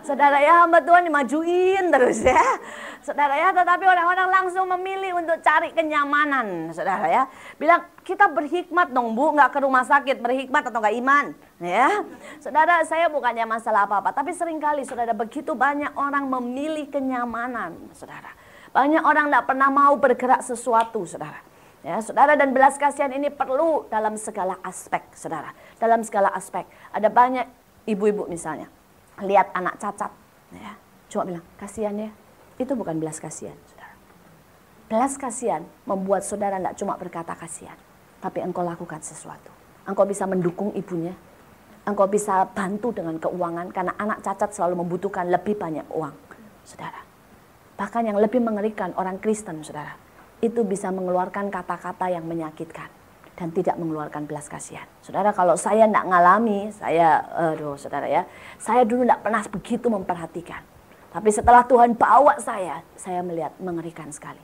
Speaker 1: Saudara ya hamba Tuhan dimajuin terus ya. Saudara ya, tetapi orang-orang langsung memilih untuk cari kenyamanan, saudara ya. Bilang kita berhikmat dong bu, nggak ke rumah sakit, berhikmat atau nggak iman, ya. Saudara saya bukannya masalah apa-apa, tapi seringkali saudara begitu banyak orang memilih kenyamanan, saudara. Banyak orang nggak pernah mau bergerak sesuatu, saudara. Ya, saudara dan belas kasihan ini perlu dalam segala aspek, saudara. Dalam segala aspek. Ada banyak ibu-ibu misalnya lihat anak cacat, ya, cuma bilang kasihan ya, itu bukan belas kasihan, saudara. Belas kasihan membuat saudara tidak cuma berkata kasihan, tapi engkau lakukan sesuatu. Engkau bisa mendukung ibunya, engkau bisa bantu dengan keuangan karena anak cacat selalu membutuhkan lebih banyak uang, saudara. Bahkan yang lebih mengerikan orang Kristen, saudara, itu bisa mengeluarkan kata-kata yang menyakitkan dan tidak mengeluarkan belas kasihan. Saudara, kalau saya tidak mengalami, saya, aduh saudara ya, saya dulu tidak pernah begitu memperhatikan. Tapi setelah Tuhan bawa saya, saya melihat mengerikan sekali.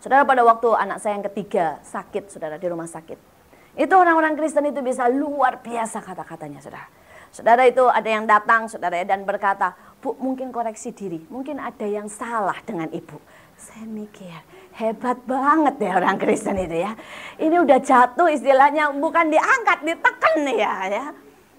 Speaker 1: Saudara, pada waktu anak saya yang ketiga sakit, saudara, di rumah sakit. Itu orang-orang Kristen itu bisa luar biasa kata-katanya, saudara. Saudara itu ada yang datang, saudara, ya, dan berkata, Bu, mungkin koreksi diri, mungkin ada yang salah dengan ibu saya mikir, hebat banget ya orang Kristen itu ya. Ini udah jatuh istilahnya, bukan diangkat, ditekan ya. ya.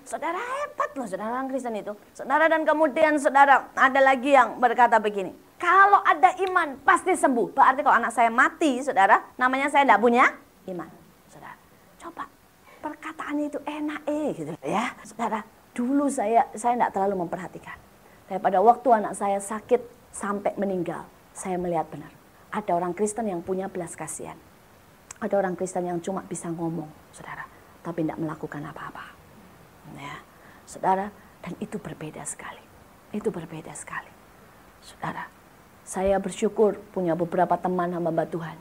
Speaker 1: Saudara hebat loh saudara orang Kristen itu. Saudara dan kemudian saudara ada lagi yang berkata begini. Kalau ada iman pasti sembuh. Berarti kalau anak saya mati saudara, namanya saya tidak punya iman. Saudara, coba perkataannya itu enak eh gitu ya. Saudara, dulu saya saya tidak terlalu memperhatikan. tapi pada waktu anak saya sakit sampai meninggal saya melihat benar. Ada orang Kristen yang punya belas kasihan. Ada orang Kristen yang cuma bisa ngomong, saudara, tapi tidak melakukan apa-apa. Ya, saudara, dan itu berbeda sekali. Itu berbeda sekali. Saudara, saya bersyukur punya beberapa teman hamba Tuhan.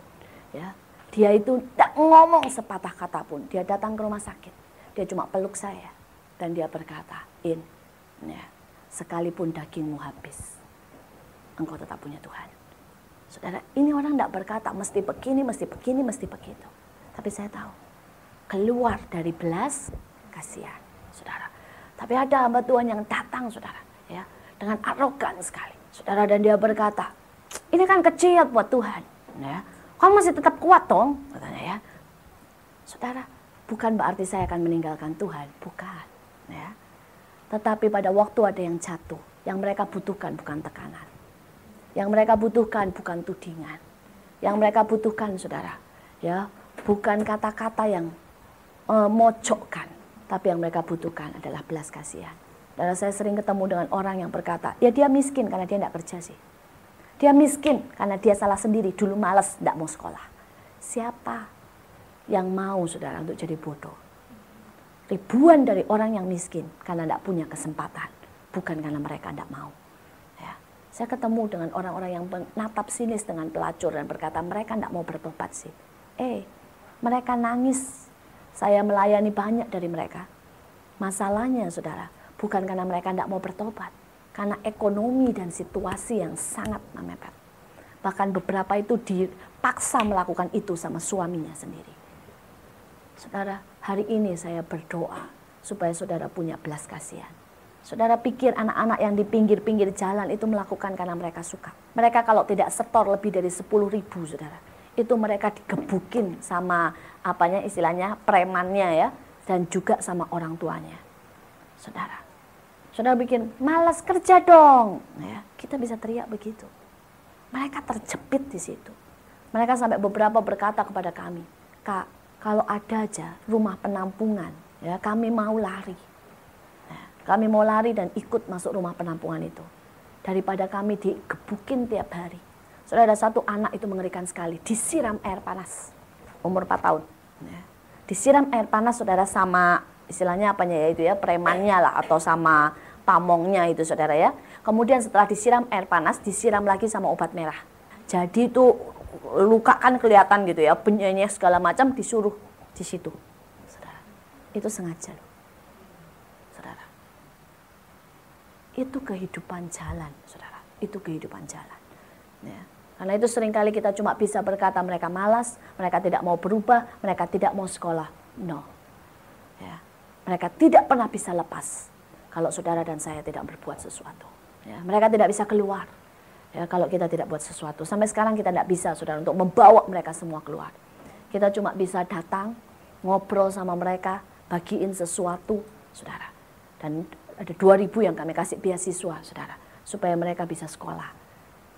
Speaker 1: Ya, dia itu tidak ngomong sepatah kata pun. Dia datang ke rumah sakit. Dia cuma peluk saya. Dan dia berkata, In, ya, sekalipun dagingmu habis, engkau tetap punya Tuhan. Saudara, ini orang tidak berkata mesti begini, mesti begini, mesti begitu. Tapi saya tahu, keluar dari belas kasihan, saudara. Tapi ada hamba Tuhan yang datang, saudara, ya, dengan arogan sekali, saudara. Dan dia berkata, ini kan kecil buat Tuhan, ya. Kamu masih tetap kuat dong, katanya ya. Saudara, bukan berarti saya akan meninggalkan Tuhan, bukan, ya. Tetapi pada waktu ada yang jatuh, yang mereka butuhkan bukan tekanan, yang mereka butuhkan bukan tudingan. Yang mereka butuhkan, saudara, ya bukan kata-kata yang uh, mojokkan, tapi yang mereka butuhkan adalah belas kasihan. Dan saya sering ketemu dengan orang yang berkata, ya dia miskin karena dia tidak kerja sih. Dia miskin karena dia salah sendiri, dulu males, tidak mau sekolah. Siapa yang mau saudara untuk jadi bodoh? Ribuan dari orang yang miskin karena tidak punya kesempatan, bukan karena mereka tidak mau. Saya ketemu dengan orang-orang yang menatap sinis dengan pelacur dan berkata, mereka tidak mau bertobat sih. Eh, mereka nangis. Saya melayani banyak dari mereka. Masalahnya, saudara, bukan karena mereka tidak mau bertobat. Karena ekonomi dan situasi yang sangat memepet. Bahkan beberapa itu dipaksa melakukan itu sama suaminya sendiri. Saudara, hari ini saya berdoa supaya saudara punya belas kasihan Saudara pikir anak-anak yang di pinggir-pinggir jalan itu melakukan karena mereka suka. Mereka kalau tidak setor lebih dari 10 ribu, saudara. Itu mereka digebukin sama apanya istilahnya premannya ya. Dan juga sama orang tuanya. Saudara. Saudara bikin, malas kerja dong. Ya, kita bisa teriak begitu. Mereka terjepit di situ. Mereka sampai beberapa berkata kepada kami, Kak, kalau ada aja rumah penampungan, ya kami mau lari kami mau lari dan ikut masuk rumah penampungan itu. Daripada kami digebukin tiap hari. Saudara ada satu anak itu mengerikan sekali, disiram air panas. Umur 4 tahun. Ya. Disiram air panas saudara sama istilahnya apa ya itu ya, premannya lah atau sama pamongnya itu saudara ya. Kemudian setelah disiram air panas, disiram lagi sama obat merah. Jadi itu luka kan kelihatan gitu ya, penyanyi segala macam disuruh di situ. Saudara. Itu sengaja loh. Saudara itu kehidupan jalan, saudara. Itu kehidupan jalan. Ya. Karena itu seringkali kita cuma bisa berkata mereka malas, mereka tidak mau berubah, mereka tidak mau sekolah. No. Ya. Mereka tidak pernah bisa lepas kalau saudara dan saya tidak berbuat sesuatu. Ya. Mereka tidak bisa keluar ya, kalau kita tidak buat sesuatu. Sampai sekarang kita tidak bisa saudara untuk membawa mereka semua keluar. Kita cuma bisa datang, ngobrol sama mereka, bagiin sesuatu, saudara. Dan ada 2000 yang kami kasih beasiswa, saudara, supaya mereka bisa sekolah.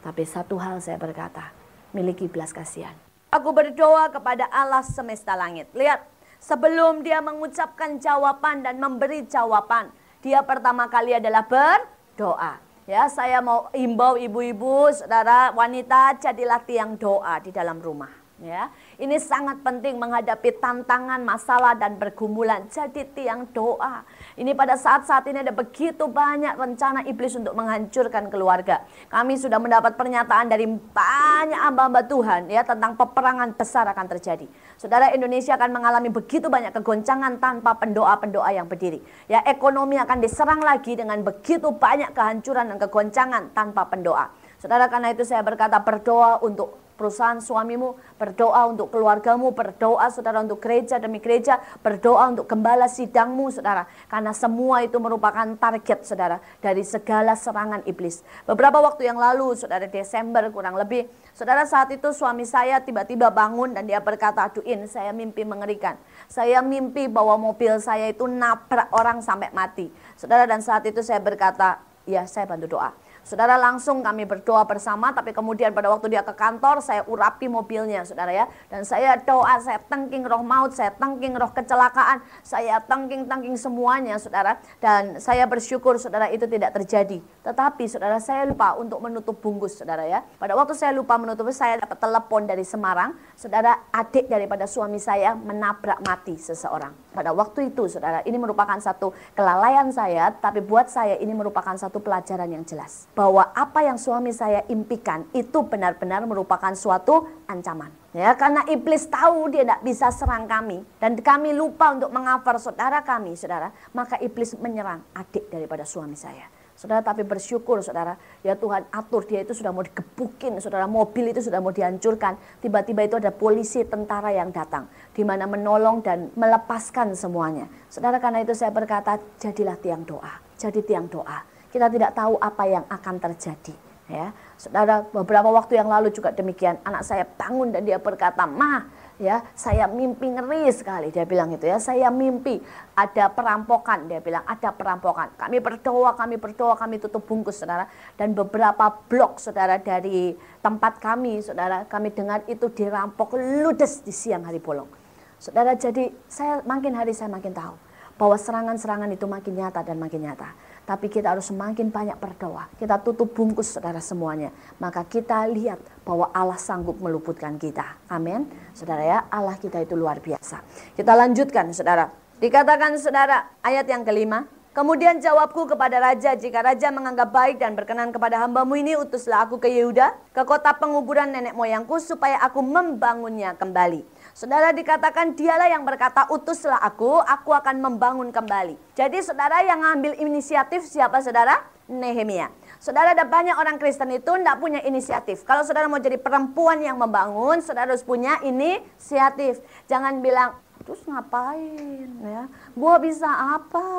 Speaker 1: Tapi satu hal saya berkata, miliki belas kasihan. Aku berdoa kepada Allah semesta langit. Lihat, sebelum dia mengucapkan jawaban dan memberi jawaban, dia pertama kali adalah berdoa. Ya, saya mau imbau ibu-ibu, saudara wanita, jadilah tiang doa di dalam rumah. Ya, ini sangat penting menghadapi tantangan, masalah, dan pergumulan. Jadi tiang doa. Ini pada saat-saat ini ada begitu banyak rencana iblis untuk menghancurkan keluarga. Kami sudah mendapat pernyataan dari banyak hamba-hamba Tuhan ya tentang peperangan besar akan terjadi. Saudara Indonesia akan mengalami begitu banyak kegoncangan tanpa pendoa-pendoa yang berdiri. Ya ekonomi akan diserang lagi dengan begitu banyak kehancuran dan kegoncangan tanpa pendoa. Saudara karena itu saya berkata berdoa untuk perusahaan suamimu, berdoa untuk keluargamu, berdoa saudara untuk gereja demi gereja, berdoa untuk gembala sidangmu saudara. Karena semua itu merupakan target saudara dari segala serangan iblis. Beberapa waktu yang lalu saudara Desember kurang lebih, saudara saat itu suami saya tiba-tiba bangun dan dia berkata, aduh saya mimpi mengerikan. Saya mimpi bahwa mobil saya itu nabrak orang sampai mati. Saudara dan saat itu saya berkata, ya saya bantu doa Saudara langsung kami berdoa bersama, tapi kemudian pada waktu dia ke kantor, saya urapi mobilnya, saudara ya. Dan saya doa, saya tengking roh maut, saya tengking roh kecelakaan, saya tengking-tengking semuanya, saudara. Dan saya bersyukur, saudara, itu tidak terjadi. Tetapi, saudara, saya lupa untuk menutup bungkus, saudara ya. Pada waktu saya lupa menutup, saya dapat telepon dari Semarang, saudara, adik daripada suami saya menabrak mati seseorang pada waktu itu, saudara, ini merupakan satu kelalaian saya, tapi buat saya ini merupakan satu pelajaran yang jelas bahwa apa yang suami saya impikan itu benar-benar merupakan suatu ancaman. Ya, karena iblis tahu dia tidak bisa serang kami dan kami lupa untuk mengafar saudara kami, saudara, maka iblis menyerang adik daripada suami saya. Saudara tapi bersyukur saudara, ya Tuhan atur dia itu sudah mau digebukin, saudara mobil itu sudah mau dihancurkan. Tiba-tiba itu ada polisi tentara yang datang, di mana menolong dan melepaskan semuanya. Saudara karena itu saya berkata, jadilah tiang doa, jadi tiang doa. Kita tidak tahu apa yang akan terjadi. Ya, saudara beberapa waktu yang lalu juga demikian, anak saya bangun dan dia berkata, mah ya saya mimpi ngeri sekali dia bilang itu ya saya mimpi ada perampokan dia bilang ada perampokan kami berdoa kami berdoa kami tutup bungkus saudara dan beberapa blok saudara dari tempat kami saudara kami dengar itu dirampok ludes di siang hari bolong saudara jadi saya makin hari saya makin tahu bahwa serangan-serangan itu makin nyata dan makin nyata tapi kita harus semakin banyak berdoa. Kita tutup bungkus saudara semuanya. Maka kita lihat bahwa Allah sanggup meluputkan kita. Amin. Saudara ya, Allah kita itu luar biasa. Kita lanjutkan saudara. Dikatakan saudara ayat yang kelima. Kemudian jawabku kepada raja, jika raja menganggap baik dan berkenan kepada hambamu ini, utuslah aku ke Yehuda, ke kota penguburan nenek moyangku, supaya aku membangunnya kembali Saudara dikatakan dialah yang berkata utuslah aku, aku akan membangun kembali. Jadi saudara yang ambil inisiatif siapa saudara? Nehemia. Saudara ada banyak orang Kristen itu tidak punya inisiatif. Kalau saudara mau jadi perempuan yang membangun, saudara harus punya inisiatif. Jangan bilang, terus ngapain ya? Gua bisa apa?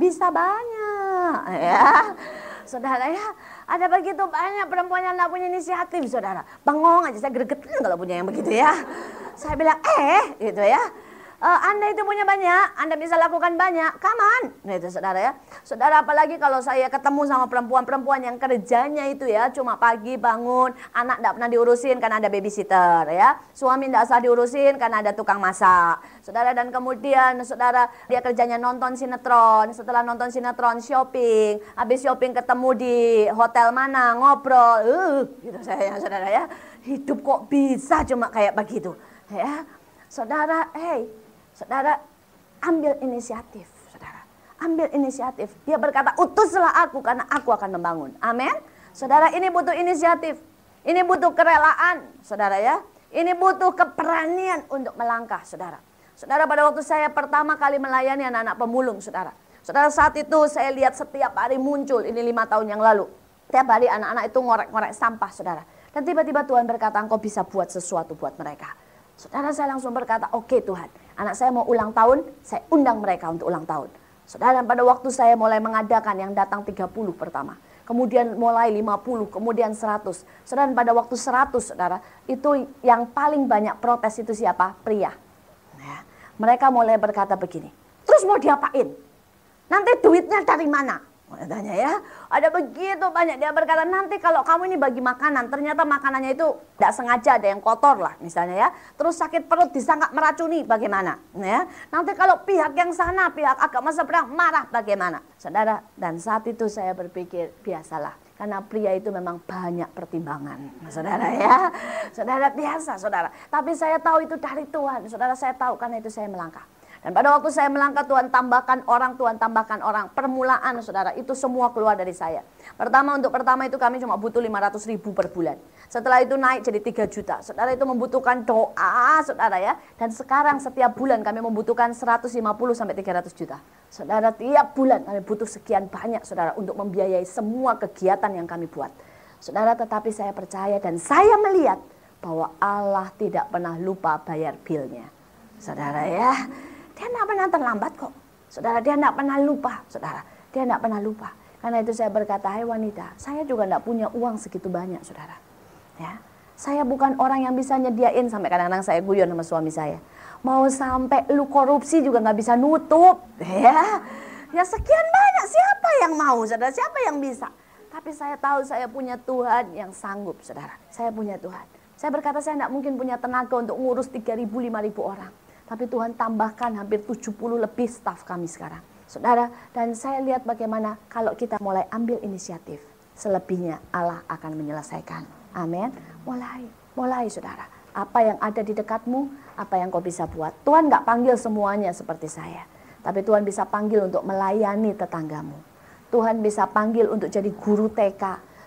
Speaker 1: Bisa banyak ya. Saudara ya, ada begitu banyak perempuan yang tidak punya inisiatif saudara. Bengong aja saya gregetin kalau punya yang begitu ya. Saya bilang eh gitu ya uh, Anda itu punya banyak, Anda bisa lakukan banyak. Kaman. Nah itu saudara ya. Saudara apalagi kalau saya ketemu sama perempuan-perempuan yang kerjanya itu ya cuma pagi bangun, anak tidak pernah diurusin karena ada babysitter ya. Suami tidak usah diurusin karena ada tukang masak. Saudara dan kemudian saudara dia kerjanya nonton sinetron, setelah nonton sinetron shopping, habis shopping ketemu di hotel mana ngobrol. Uh, gitu saya ya saudara ya. Hidup kok bisa cuma kayak begitu ya. Saudara, hey, Saudara, ambil inisiatif, saudara. Ambil inisiatif. Dia berkata, utuslah aku karena aku akan membangun. Amin. Saudara, ini butuh inisiatif. Ini butuh kerelaan, saudara ya. Ini butuh keberanian untuk melangkah, saudara. Saudara, pada waktu saya pertama kali melayani anak-anak pemulung, saudara. Saudara, saat itu saya lihat setiap hari muncul, ini lima tahun yang lalu. Tiap hari anak-anak itu ngorek-ngorek sampah, saudara. Dan tiba-tiba Tuhan berkata, engkau bisa buat sesuatu buat mereka. Saudara, saya langsung berkata, oke okay, Tuhan anak saya mau ulang tahun, saya undang mereka untuk ulang tahun. Saudara, pada waktu saya mulai mengadakan yang datang 30 pertama. Kemudian mulai 50, kemudian 100. Saudara, pada waktu 100, saudara, itu yang paling banyak protes itu siapa? Pria. Ya. mereka mulai berkata begini, terus mau diapain? Nanti duitnya dari mana? Tanya ya, ada begitu banyak. Dia berkata, nanti kalau kamu ini bagi makanan, ternyata makanannya itu tidak sengaja, ada yang kotor lah misalnya ya. Terus sakit perut disangka meracuni, bagaimana? Nah ya. Nanti kalau pihak yang sana, pihak agama seberang marah, bagaimana? Saudara, dan saat itu saya berpikir, biasalah. Karena pria itu memang banyak pertimbangan, nah, saudara ya. Saudara biasa, saudara. Tapi saya tahu itu dari Tuhan, saudara saya tahu, karena itu saya melangkah. Dan pada waktu saya melangkah Tuhan tambahkan orang, Tuhan tambahkan orang. Permulaan saudara, itu semua keluar dari saya. Pertama untuk pertama itu kami cuma butuh 500 ribu per bulan. Setelah itu naik jadi 3 juta. Saudara itu membutuhkan doa saudara ya. Dan sekarang setiap bulan kami membutuhkan 150 sampai 300 juta. Saudara tiap bulan kami butuh sekian banyak saudara untuk membiayai semua kegiatan yang kami buat. Saudara tetapi saya percaya dan saya melihat bahwa Allah tidak pernah lupa bayar bilnya. Saudara ya. Dia tidak pernah terlambat kok. Saudara, dia tidak pernah lupa. Saudara, dia tidak pernah lupa. Karena itu saya berkata, hai wanita, saya juga tidak punya uang segitu banyak, saudara. Ya, saya bukan orang yang bisa nyediain sampai kadang-kadang saya guyon sama suami saya. Mau sampai lu korupsi juga nggak bisa nutup, ya. Ya sekian banyak siapa yang mau, saudara? Siapa yang bisa? Tapi saya tahu saya punya Tuhan yang sanggup, saudara. Saya punya Tuhan. Saya berkata saya tidak mungkin punya tenaga untuk ngurus 3.000, 5.000 orang tapi Tuhan tambahkan hampir 70 lebih staf kami sekarang. Saudara, dan saya lihat bagaimana kalau kita mulai ambil inisiatif, selebihnya Allah akan menyelesaikan. Amin. Mulai, mulai saudara. Apa yang ada di dekatmu, apa yang kau bisa buat. Tuhan gak panggil semuanya seperti saya. Tapi Tuhan bisa panggil untuk melayani tetanggamu. Tuhan bisa panggil untuk jadi guru TK.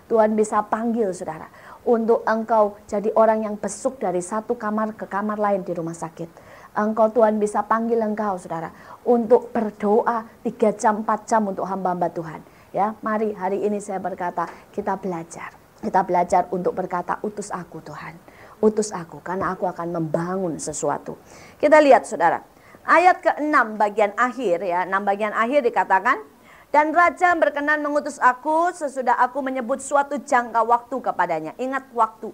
Speaker 1: Tuhan bisa panggil saudara untuk engkau jadi orang yang besuk dari satu kamar ke kamar lain di rumah sakit engkau Tuhan bisa panggil engkau saudara untuk berdoa 3 jam 4 jam untuk hamba-hamba Tuhan ya mari hari ini saya berkata kita belajar kita belajar untuk berkata utus aku Tuhan utus aku karena aku akan membangun sesuatu kita lihat saudara ayat ke-6 bagian akhir ya 6 bagian akhir dikatakan dan raja berkenan mengutus aku sesudah aku menyebut suatu jangka waktu kepadanya ingat waktu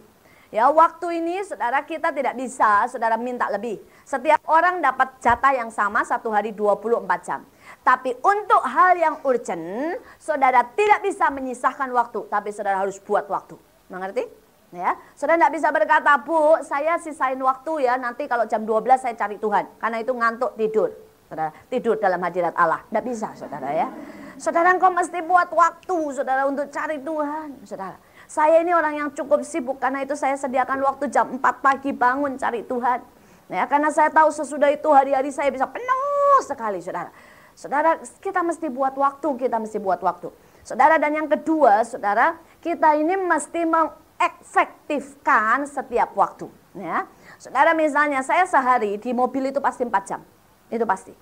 Speaker 1: Ya, waktu ini saudara kita tidak bisa saudara minta lebih. Setiap orang dapat jatah yang sama satu hari 24 jam. Tapi untuk hal yang urgent, saudara tidak bisa menyisahkan waktu, tapi saudara harus buat waktu. Mengerti? Ya, saudara tidak bisa berkata, Bu, saya sisain waktu ya, nanti kalau jam 12 saya cari Tuhan. Karena itu ngantuk tidur. Saudara, tidur dalam hadirat Allah. Tidak bisa, saudara ya. Saudara, engkau mesti buat waktu, saudara, untuk cari Tuhan. Saudara, saya ini orang yang cukup sibuk karena itu saya sediakan waktu jam 4 pagi bangun cari Tuhan. Nah, ya, karena saya tahu sesudah itu hari-hari saya bisa penuh sekali saudara. Saudara, kita mesti buat waktu, kita mesti buat waktu. Saudara, dan yang kedua, saudara, kita ini mesti mengefektifkan setiap waktu. Ya. Saudara, misalnya saya sehari di mobil itu pasti 4 jam. Itu pasti.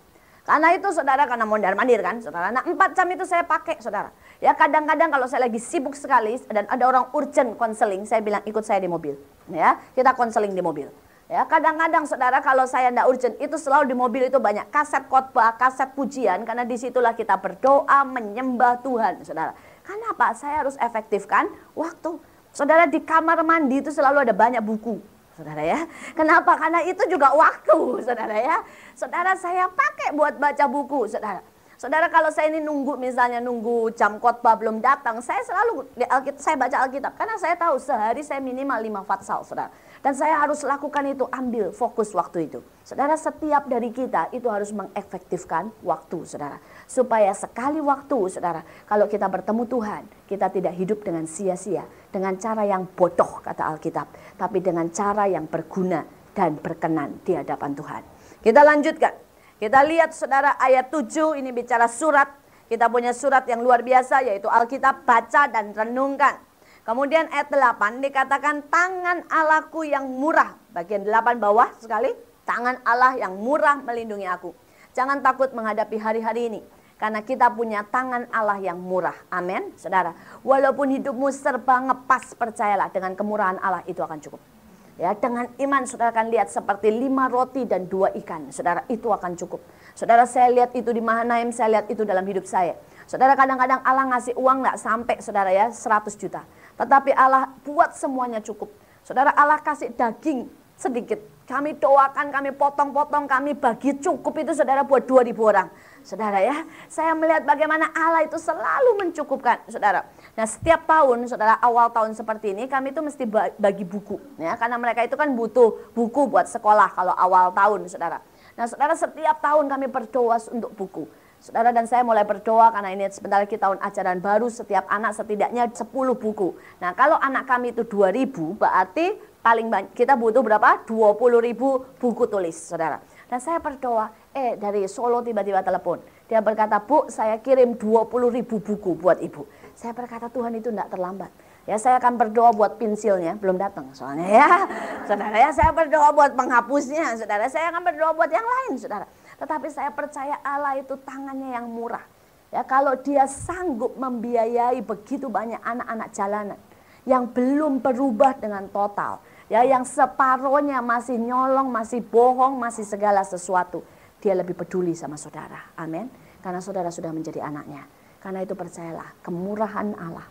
Speaker 1: Karena itu saudara, karena mondar mandir kan, saudara. Nah 4 jam itu saya pakai, saudara. Ya kadang-kadang kalau saya lagi sibuk sekali dan ada orang urgent konseling, saya bilang ikut saya di mobil. Ya, kita konseling di mobil. Ya, kadang-kadang saudara kalau saya tidak urgent itu selalu di mobil itu banyak kaset khotbah, kaset pujian karena disitulah kita berdoa menyembah Tuhan, saudara. Karena apa? Saya harus efektifkan waktu. Saudara di kamar mandi itu selalu ada banyak buku, saudara ya. Kenapa? Karena itu juga waktu, saudara ya. Saudara saya pakai buat baca buku, saudara. Saudara kalau saya ini nunggu misalnya nunggu jam khotbah belum datang, saya selalu di Alkitab, saya baca Alkitab karena saya tahu sehari saya minimal 5 fatsal, Saudara. Dan saya harus lakukan itu, ambil fokus waktu itu. Saudara setiap dari kita itu harus mengefektifkan waktu, Saudara. Supaya sekali waktu, Saudara, kalau kita bertemu Tuhan, kita tidak hidup dengan sia-sia, dengan cara yang bodoh kata Alkitab, tapi dengan cara yang berguna dan berkenan di hadapan Tuhan. Kita lanjutkan. Kita lihat saudara ayat 7 ini bicara surat. Kita punya surat yang luar biasa yaitu Alkitab baca dan renungkan. Kemudian ayat 8 dikatakan tangan Allahku yang murah. Bagian 8 bawah sekali. Tangan Allah yang murah melindungi aku. Jangan takut menghadapi hari-hari ini. Karena kita punya tangan Allah yang murah. Amin, saudara. Walaupun hidupmu serba ngepas, percayalah dengan kemurahan Allah itu akan cukup. Ya, dengan iman saudara akan lihat seperti lima roti dan dua ikan. Saudara itu akan cukup. Saudara saya lihat itu di Mahanaim, saya lihat itu dalam hidup saya. Saudara kadang-kadang Allah ngasih uang nggak sampai saudara ya 100 juta. Tetapi Allah buat semuanya cukup. Saudara Allah kasih daging sedikit. Kami doakan, kami potong-potong, kami bagi cukup itu saudara buat dua 2000 orang. Saudara ya, saya melihat bagaimana Allah itu selalu mencukupkan saudara. Nah, setiap tahun, saudara, awal tahun seperti ini kami itu mesti bagi buku, ya, karena mereka itu kan butuh buku buat sekolah kalau awal tahun, saudara. Nah, saudara, setiap tahun kami berdoa untuk buku. Saudara dan saya mulai berdoa karena ini sebentar lagi tahun ajaran baru setiap anak setidaknya 10 buku. Nah kalau anak kami itu 2000 berarti paling banyak, kita butuh berapa? 20 ribu buku tulis saudara. Dan saya berdoa, eh dari Solo tiba-tiba telepon. Dia berkata, Bu saya kirim 20 ribu buku buat ibu. Saya berkata Tuhan itu tidak terlambat. Ya saya akan berdoa buat pensilnya, belum datang soalnya ya. Saudara ya saya berdoa buat penghapusnya, saudara saya akan berdoa buat yang lain saudara. Tetapi saya percaya Allah itu tangannya yang murah. Ya kalau dia sanggup membiayai begitu banyak anak-anak jalanan yang belum berubah dengan total. Ya yang separohnya masih nyolong, masih bohong, masih segala sesuatu. Dia lebih peduli sama saudara. Amin. Karena saudara sudah menjadi anaknya. Karena itu percayalah, kemurahan Allah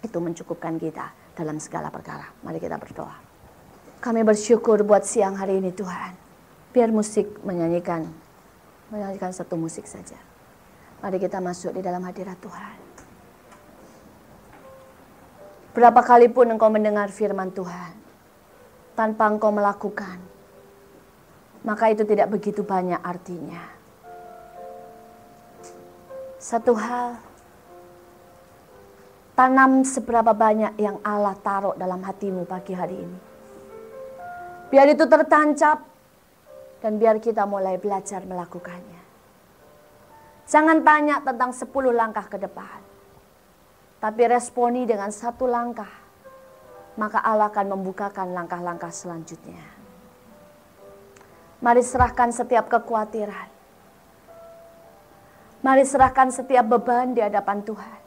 Speaker 1: itu mencukupkan kita dalam segala perkara. Mari kita berdoa. Kami bersyukur buat siang hari ini Tuhan. Biar musik menyanyikan, menyanyikan satu musik saja. Mari kita masuk di dalam hadirat Tuhan. Berapa kali pun engkau mendengar firman Tuhan, tanpa engkau melakukan, maka itu tidak begitu banyak artinya. Satu hal, tanam seberapa banyak yang Allah taruh dalam hatimu pagi hari ini. Biar itu tertancap dan biar kita mulai belajar melakukannya. Jangan tanya tentang 10 langkah ke depan. Tapi responi dengan satu langkah. Maka Allah akan membukakan langkah-langkah selanjutnya. Mari serahkan setiap kekhawatiran. Mari serahkan setiap beban di hadapan Tuhan.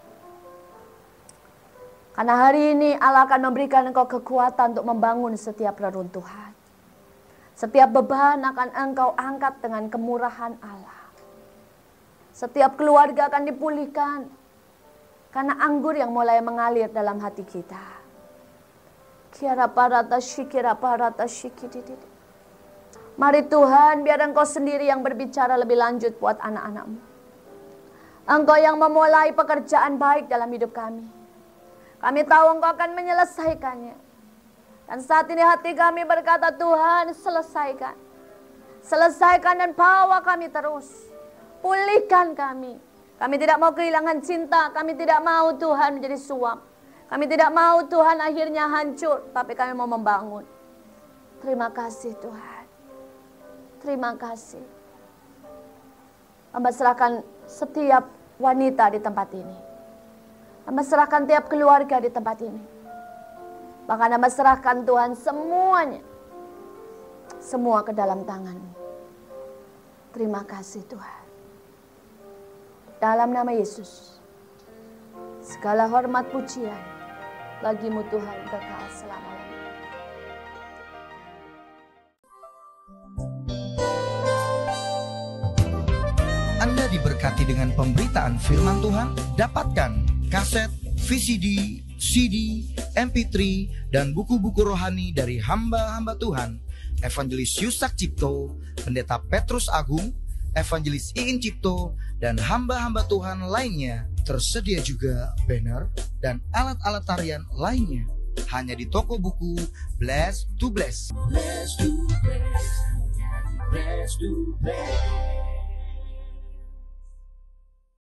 Speaker 1: Karena hari ini Allah akan memberikan engkau kekuatan untuk membangun setiap reruntuhan. Setiap beban akan engkau angkat dengan kemurahan Allah. Setiap keluarga akan dipulihkan. Karena anggur yang mulai mengalir dalam hati kita. Kiara parata shikira parata Mari Tuhan, biar engkau sendiri yang berbicara lebih lanjut buat anak-anakmu. Engkau yang memulai pekerjaan baik dalam hidup kami. Kami tahu Engkau akan menyelesaikannya. Dan saat ini hati kami berkata, Tuhan selesaikan. Selesaikan dan bawa kami terus. Pulihkan kami. Kami tidak mau kehilangan cinta. Kami tidak mau Tuhan menjadi suam. Kami tidak mau Tuhan akhirnya hancur. Tapi kami mau membangun. Terima kasih Tuhan. Terima kasih. Hamba serahkan setiap wanita di tempat ini. Hamba serahkan tiap keluarga di tempat ini. Bahkan hamba serahkan Tuhan semuanya. Semua ke dalam tanganmu. Terima kasih Tuhan. Dalam nama Yesus. Segala hormat pujian. Bagimu Tuhan kekal selama. Anda diberkati dengan pemberitaan firman Tuhan, dapatkan kaset, VCD, CD, MP3, dan buku-buku rohani dari hamba-hamba Tuhan, Evangelis Yusak Cipto, Pendeta Petrus Agung, Evangelis Iin Cipto, dan hamba-hamba Tuhan lainnya. Tersedia juga banner dan alat-alat tarian lainnya hanya di toko buku Bless to Bless. Bless to Bless. Bless to Bless.